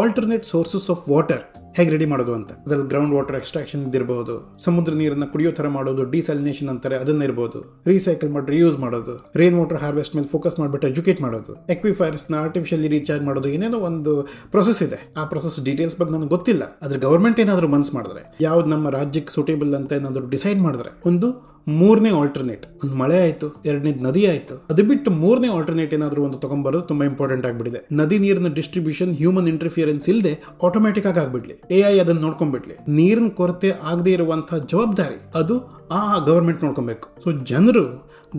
[SPEAKER 1] ಆಲ್ಟರ್ನೇಟ್ ಸೋರ್ಸಸ್ ಆಫ್ ವಾಟರ್ ಹೇಗೆ ರೆಡಿ ಮಾಡೋದು ಅಂತ ಅದ್ರಲ್ಲಿ ಗ್ರೌಂಡ್ ವಾಟರ್ ಎಕ್ಸ್ಟ್ರಾಕ್ಷನ್ ಇರಬಹುದು ಸಮುದ್ರ ನೀರನ್ನ ಕುಡಿಯೋ ತರ ಮಾಡೋದು ಡಿಸಲಿನೇಷನ್ ಅಂತಾರೆ ಅದನ್ನ ಇರಬಹುದು ರೀಸೈಕಲ್ ಮಾಡಿ ಯೂಸ್ ಮಾಡೋದು ರೈನ್ ವಾಟರ್ ಹಾರ್ವೆಸ್ಟ್ ಮೇಲೆ ಫೋಕಸ್ ಮಾಡ್ಬಿಟ್ಟು ಎಜುಕೇಟ್ ಮಾಡೋದು ಎಕ್ವಿಫೈರ್ಸ್ ನ ಆರ್ಟಿಫಿಷಿಯಲಿ ರೀಚಾರ್ಜ್ ಮಾಡೋದು ಏನೇನೋ ಒಂದು ಪ್ರೊಸೆಸ್ ಇದೆ ಆ ಪ್ರೊಸೆಸ್ ಡೀಟೇಲ್ಸ್ ಬಗ್ಗೆ ನನಗೆ ಗೊತ್ತಿಲ್ಲ ಅದ್ರ ಗವರ್ಮೆಂಟ್ ಏನಾದರೂ ಮನ್ಸ್ ಮಾಡಿದ್ರೆ ಯಾವ್ದು ನಮ್ಮ ರಾಜ್ಯಕ್ಕೆ ಸೂಟೇಬಲ್ ಅಂತ ಏನಾದರೂ ಡಿಸೈಡ್ ಮಾಡಿದ್ರೆ ಒಂದು ಮೂರನೇ ಆಲ್ಟರ್ನೇಟ್ ಒಂದು ಮಳೆ ಆಯಿತು ಎರಡನೇ ನದಿ ಆಯಿತು ಅದು ಬಿಟ್ಟು ಮೂರನೇ ಆಲ್ಟರ್ನೇಟ್ ಏನಾದರೂ ಒಂದು ತೊಗೊಂಬರೋದು ತುಂಬ ಇಂಪಾರ್ಟೆಂಟ್ ಆಗಿಬಿಡಿದೆ ನದಿ ನೀರಿನ ಡಿಸ್ಟ್ರಿಬ್ಯೂಷನ್ ಹ್ಯೂಮನ್ ಇಂಟರ್ಫಿಯರೆನ್ಸ್ ಇಲ್ಲದೆ ಆಟೋಮ್ಯಾಟಿಕ್ ಆಗಿ ಆಗ್ಬಿಡ್ಲಿ ಎ ಐ ಅದನ್ನು ನೋಡ್ಕೊಂಡ್ಬಿಡ್ಲಿ ನೀರಿನ ಕೊರತೆ ಆಗದೆ ಇರುವಂತಹ ಜವಾಬ್ದಾರಿ ಅದು ಆ ಗವರ್ಮೆಂಟ್ ನೋಡ್ಕೊಬೇಕು ಸೊ ಜನರು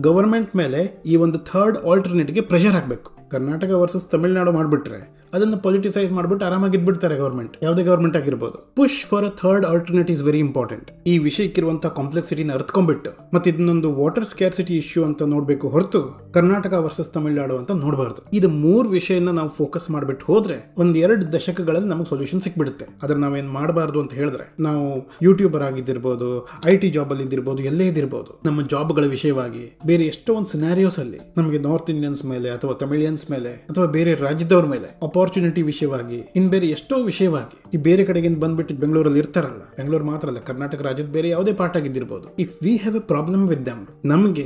[SPEAKER 1] ಗವರ್ಮೆಂಟ್ ಮೇಲೆ ಈ ಒಂದು ಥರ್ಡ್ ಆಲ್ಟರ್ನೇಟ್ಗೆ ಪ್ರೆಷರ್ ಹಾಕಬೇಕು ಕರ್ನಾಟಕ ವರ್ಸಸ್ ತಮಿಳುನಾಡು ಮಾಡಿಬಿಟ್ರೆ ಅದನ್ನು ಪೊಲಿಟಿಸೈಸ್ ಮಾಡ್ಬಿಟ್ಟು ಇದ್ಬಿಡ್ತಾರೆ ಗೌರ್ಮೆಂಟ್ ಯಾವುದೇ ಗೌರ್ಮೆಂಟ್ ಆಗಿರ್ಬೋದು push for a third alternate is very important ಈ ವಿಷಯಕ್ಕಿರುವಂತಹ ಕಾಂಪ್ಲೆಕ್ಸಿಟಿನ ಅರ್ಥಕೊಂಡ್ಬಿಟ್ಟು ಮತ್ತೆ ಇದನ್ನೊಂದು ವಾಟರ್ ಸ್ಕ್ಯಾರ್ಸಿಟಿ ಇಶ್ಯೂ ಅಂತ ನೋಡಬೇಕು ಹೊರತು ಕರ್ನಾಟಕ ವರ್ಸಸ್ ತಮಿಳುನಾಡು ಅಂತ ನೋಡಬಾರ್ದು ಇದು ಮೂರು ವಿಷಯನ ನಾವು ಫೋಕಸ್ ಮಾಡ್ಬಿಟ್ಟು ಹೋದ್ರೆ ಒಂದ್ ಎರಡು ದಶಕಗಳಲ್ಲಿ ನಮಗೆ ಸೊಲ್ಯೂಷನ್ ಸಿಕ್ಬಿಡುತ್ತೆ ಆದ್ರೆ ನಾವೇನ್ ಮಾಡಬಾರ್ದು ಅಂತ ಹೇಳಿದ್ರೆ ನಾವು ಯೂಟ್ಯೂಬರ್ ಆಗಿದ್ದಿರ್ಬೋದು ಐ ಟಿ ಜಾಬ್ ಅಲ್ಲಿ ಇದ್ದಿರ್ಬೋದು ಎಲ್ಲೇ ಇದಿರ್ಬೋದು ನಮ್ಮ ಜಾಬ್ಗಳ ವಿಷಯವಾಗಿ ಬೇರೆ ಎಷ್ಟೋ ಒಂದು ಸಿನಾರಿಯೋಸ್ ಅಲ್ಲಿ ನಮಗೆ ನಾರ್ತ್ ಇಂಡಿಯನ್ಸ್ ಮೇಲೆ ಅಥವಾ ತಮಿಳಿಯನ್ಸ್ ಮೇಲೆ ಅಥವಾ ಬೇರೆ ರಾಜ್ಯದವ್ರ ಮೇಲೆ ಅಪಾರ್ಚುನಿಟಿ ವಿಷಯವಾಗಿ ಇನ್ ಬೇರೆ ಎಷ್ಟೋ ವಿಷಯವಾಗಿ ಈ ಬೇರೆ ಕಡೆಗಿಂದ ಬಂದ್ಬಿಟ್ಟು ಬೆಂಗಳೂರಲ್ಲಿ ಇರ್ತಾರಲ್ಲ ಬೆಂಗಳೂರು ಮಾತ್ರ ಅಲ್ಲ ಕರ್ನಾಟಕ ರಾಜ್ಯದ ಬೇರೆ ಯಾವುದೇ ಪಾರ್ಟ್ ಆಗಿದ್ದಿರ್ಬೋದು if we have a problem with them ನಮಗೆ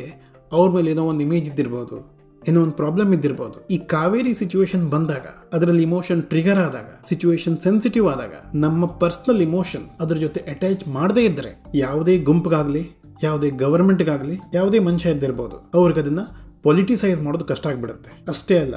[SPEAKER 1] ಅವ್ರ ಮೇಲೆ ಏನೋ ಒಂದು ಇಮೇಜ್ ಇದ್ದಿರ್ಬೋದು ಏನೋ ಒಂದು ಪ್ರಾಬ್ಲಮ್ ಇದ್ದಿರ್ಬೋದು ಈ ಕಾವೇರಿ ಸಿಚುವೇಶನ್ ಬಂದಾಗ ಅದರಲ್ಲಿ ಇಮೋಷನ್ ಟ್ರಿಗರ್ ಆದಾಗ ಸಿಚುವೇಶನ್ ಸೆನ್ಸಿಟಿವ್ ಆದಾಗ ನಮ್ಮ ಪರ್ಸನಲ್ ಇಮೋಷನ್ ಅದ್ರ ಜೊತೆ ಅಟ್ಯಾಚ್ ಮಾಡದೇ ಇದ್ದರೆ ಯಾವುದೇ ಗುಂಪುಗಾಗ್ಲಿ ಯಾವುದೇ ಗವರ್ಮೆಂಟ್ಗಾಗಲಿ ಯಾವುದೇ ಮನುಷ್ಯ ಇದ್ದಿರ್ಬೋದು ಅವ್ರಿಗೆ ಅದನ್ನು ಪೊಲಿಟಿಸೈಸ್ ಮಾಡೋದು ಕಷ್ಟ ಆಗಿಬಿಡುತ್ತೆ ಅಷ್ಟೇ ಅಲ್ಲ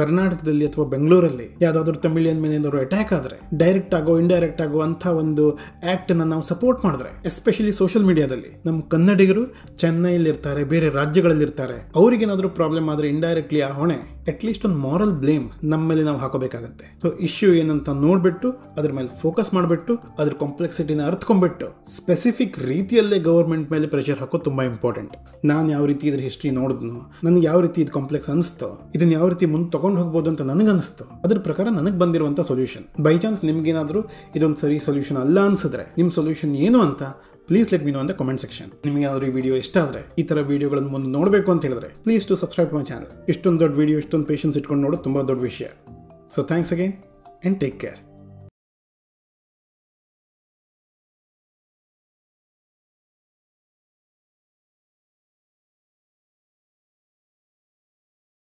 [SPEAKER 1] ಕರ್ನಾಟಕದಲ್ಲಿ ಅಥವಾ ಬೆಂಗಳೂರಲ್ಲಿ ಯಾವ್ದಾದ್ರು ತಮಿಳಿಯನ್ ಮೇಲೆ ಏನಾದ್ರು ಅಟ್ಯಾಕ್ ಆದ್ರೆ ಡೈರೆಕ್ಟ್ ಆಗೋ ಇಂಡೈರೆಕ್ಟ್ ಆಗೋ ಅಂತ ಒಂದು ಆಕ್ಟ್ ಅನ್ನ ನಾವು ಸಪೋರ್ಟ್ ಮಾಡಿದ್ರೆ ಎಸ್ಪೆಷಲಿ ಸೋಷಿಯಲ್ ಮೀಡಿಯಾದಲ್ಲಿ ನಮ್ಮ ಕನ್ನಡಿಗರು ಚೆನ್ನೈಯಲ್ಲಿ ಇರ್ತಾರೆ ಬೇರೆ ರಾಜ್ಯಗಳಲ್ಲಿ ಇರ್ತಾರೆ ಅವ್ರಿಗೆ ಪ್ರಾಬ್ಲಮ್ ಆದ್ರೆ ಇಂಡೈರೆಕ್ಟ್ಲಿ ಆ ಹೊಣೆ ಅಟ್ ಲೀಸ್ಟ್ ಒಂದು ಮಾರಲ್ ಬ್ಲೇಮ್ ನಮ್ಮ ಮೇಲೆ ನಾವು ಹಾಕೋಬೇಕಾಗತ್ತೆ ಸೊ ಇಶ್ಯೂ ಏನಂತ ನೋಡ್ಬಿಟ್ಟು ಅದ್ರ ಮೇಲೆ ಫೋಕಸ್ ಮಾಡ್ಬಿಟ್ಟು ಅದ್ರ ಕಾಂಪ್ಲೆಕ್ಸಿಟಿನ ಅರ್ಥಕೊಂಡ್ಬಿಟ್ಟು ಸ್ಪೆಸಿಫಿಕ್ ರೀತಿಯಲ್ಲೇ ಗವರ್ಮೆಂಟ್ ಮೇಲೆ ಪ್ರೆಷರ್ ಹಾಕೋ ತುಂಬಾ ಇಂಪಾರ್ಟೆಂಟ್ ನಾನು ಯಾವ ರೀತಿ ಇದ್ರ ಹಿಸ್ಟ್ರಿ ನೋಡಿದ್ನು ನನಗೆ ಯಾವ ರೀತಿ ಇದು ಕಾಂಪ್ಲೆಕ್ಸ್ ಅನಿಸ್ತೋ ಇದನ್ನ ಯಾವ ರೀತಿ ಮುಂದೆ ತಗೊಂಡು ತಗೊಂಡು ಹೋಗ್ಬೋದು ಅಂತ ನನಗನ್ನಿಸ್ತು ಅದ್ರ ಪ್ರಕಾರ ನನಗೆ ಬಂದಿರುವಂಥ ಸೊಲ್ಯೂಷನ್ ಬೈ ಚಾನ್ಸ್ ನಿಮಗೇನಾದರೂ ಇದೊಂದು ಸರಿ ಸೊಲ್ಯೂಷನ್ ಅಲ್ಲ ಅನ್ಸಿದ್ರೆ ನಿಮ್ಮ ಸೊಲ್ಯೂಷನ್ ಏನು ಅಂತ ಪ್ಲೀಸ್ ಲೆಟ್ ಮಿ ನೋ ಅಂತ ಕಮೆಂಟ್ ಸೆಕ್ಷನ್ ನಿಮಗೆ ಏನಾದರೂ ಈ ವಿಡಿಯೋ ಇಷ್ಟ ಆದರೆ ಈ ಥರ ವಿಡಿಯೋಗಳನ್ನು ಮುಂದೆ ನೋಡಬೇಕು ಅಂತ ಹೇಳಿದ್ರೆ please to subscribe my channel ಇಷ್ಟೊಂದು ದೊಡ್ಡ ವಿಡಿಯೋ ಇಷ್ಟೊಂದು ಪೇಷನ್ಸ್ ಇಟ್ಕೊಂಡು ನೋಡೋದು ತುಂಬ ದೊಡ್ಡ ವಿಷಯ so thanks again and take care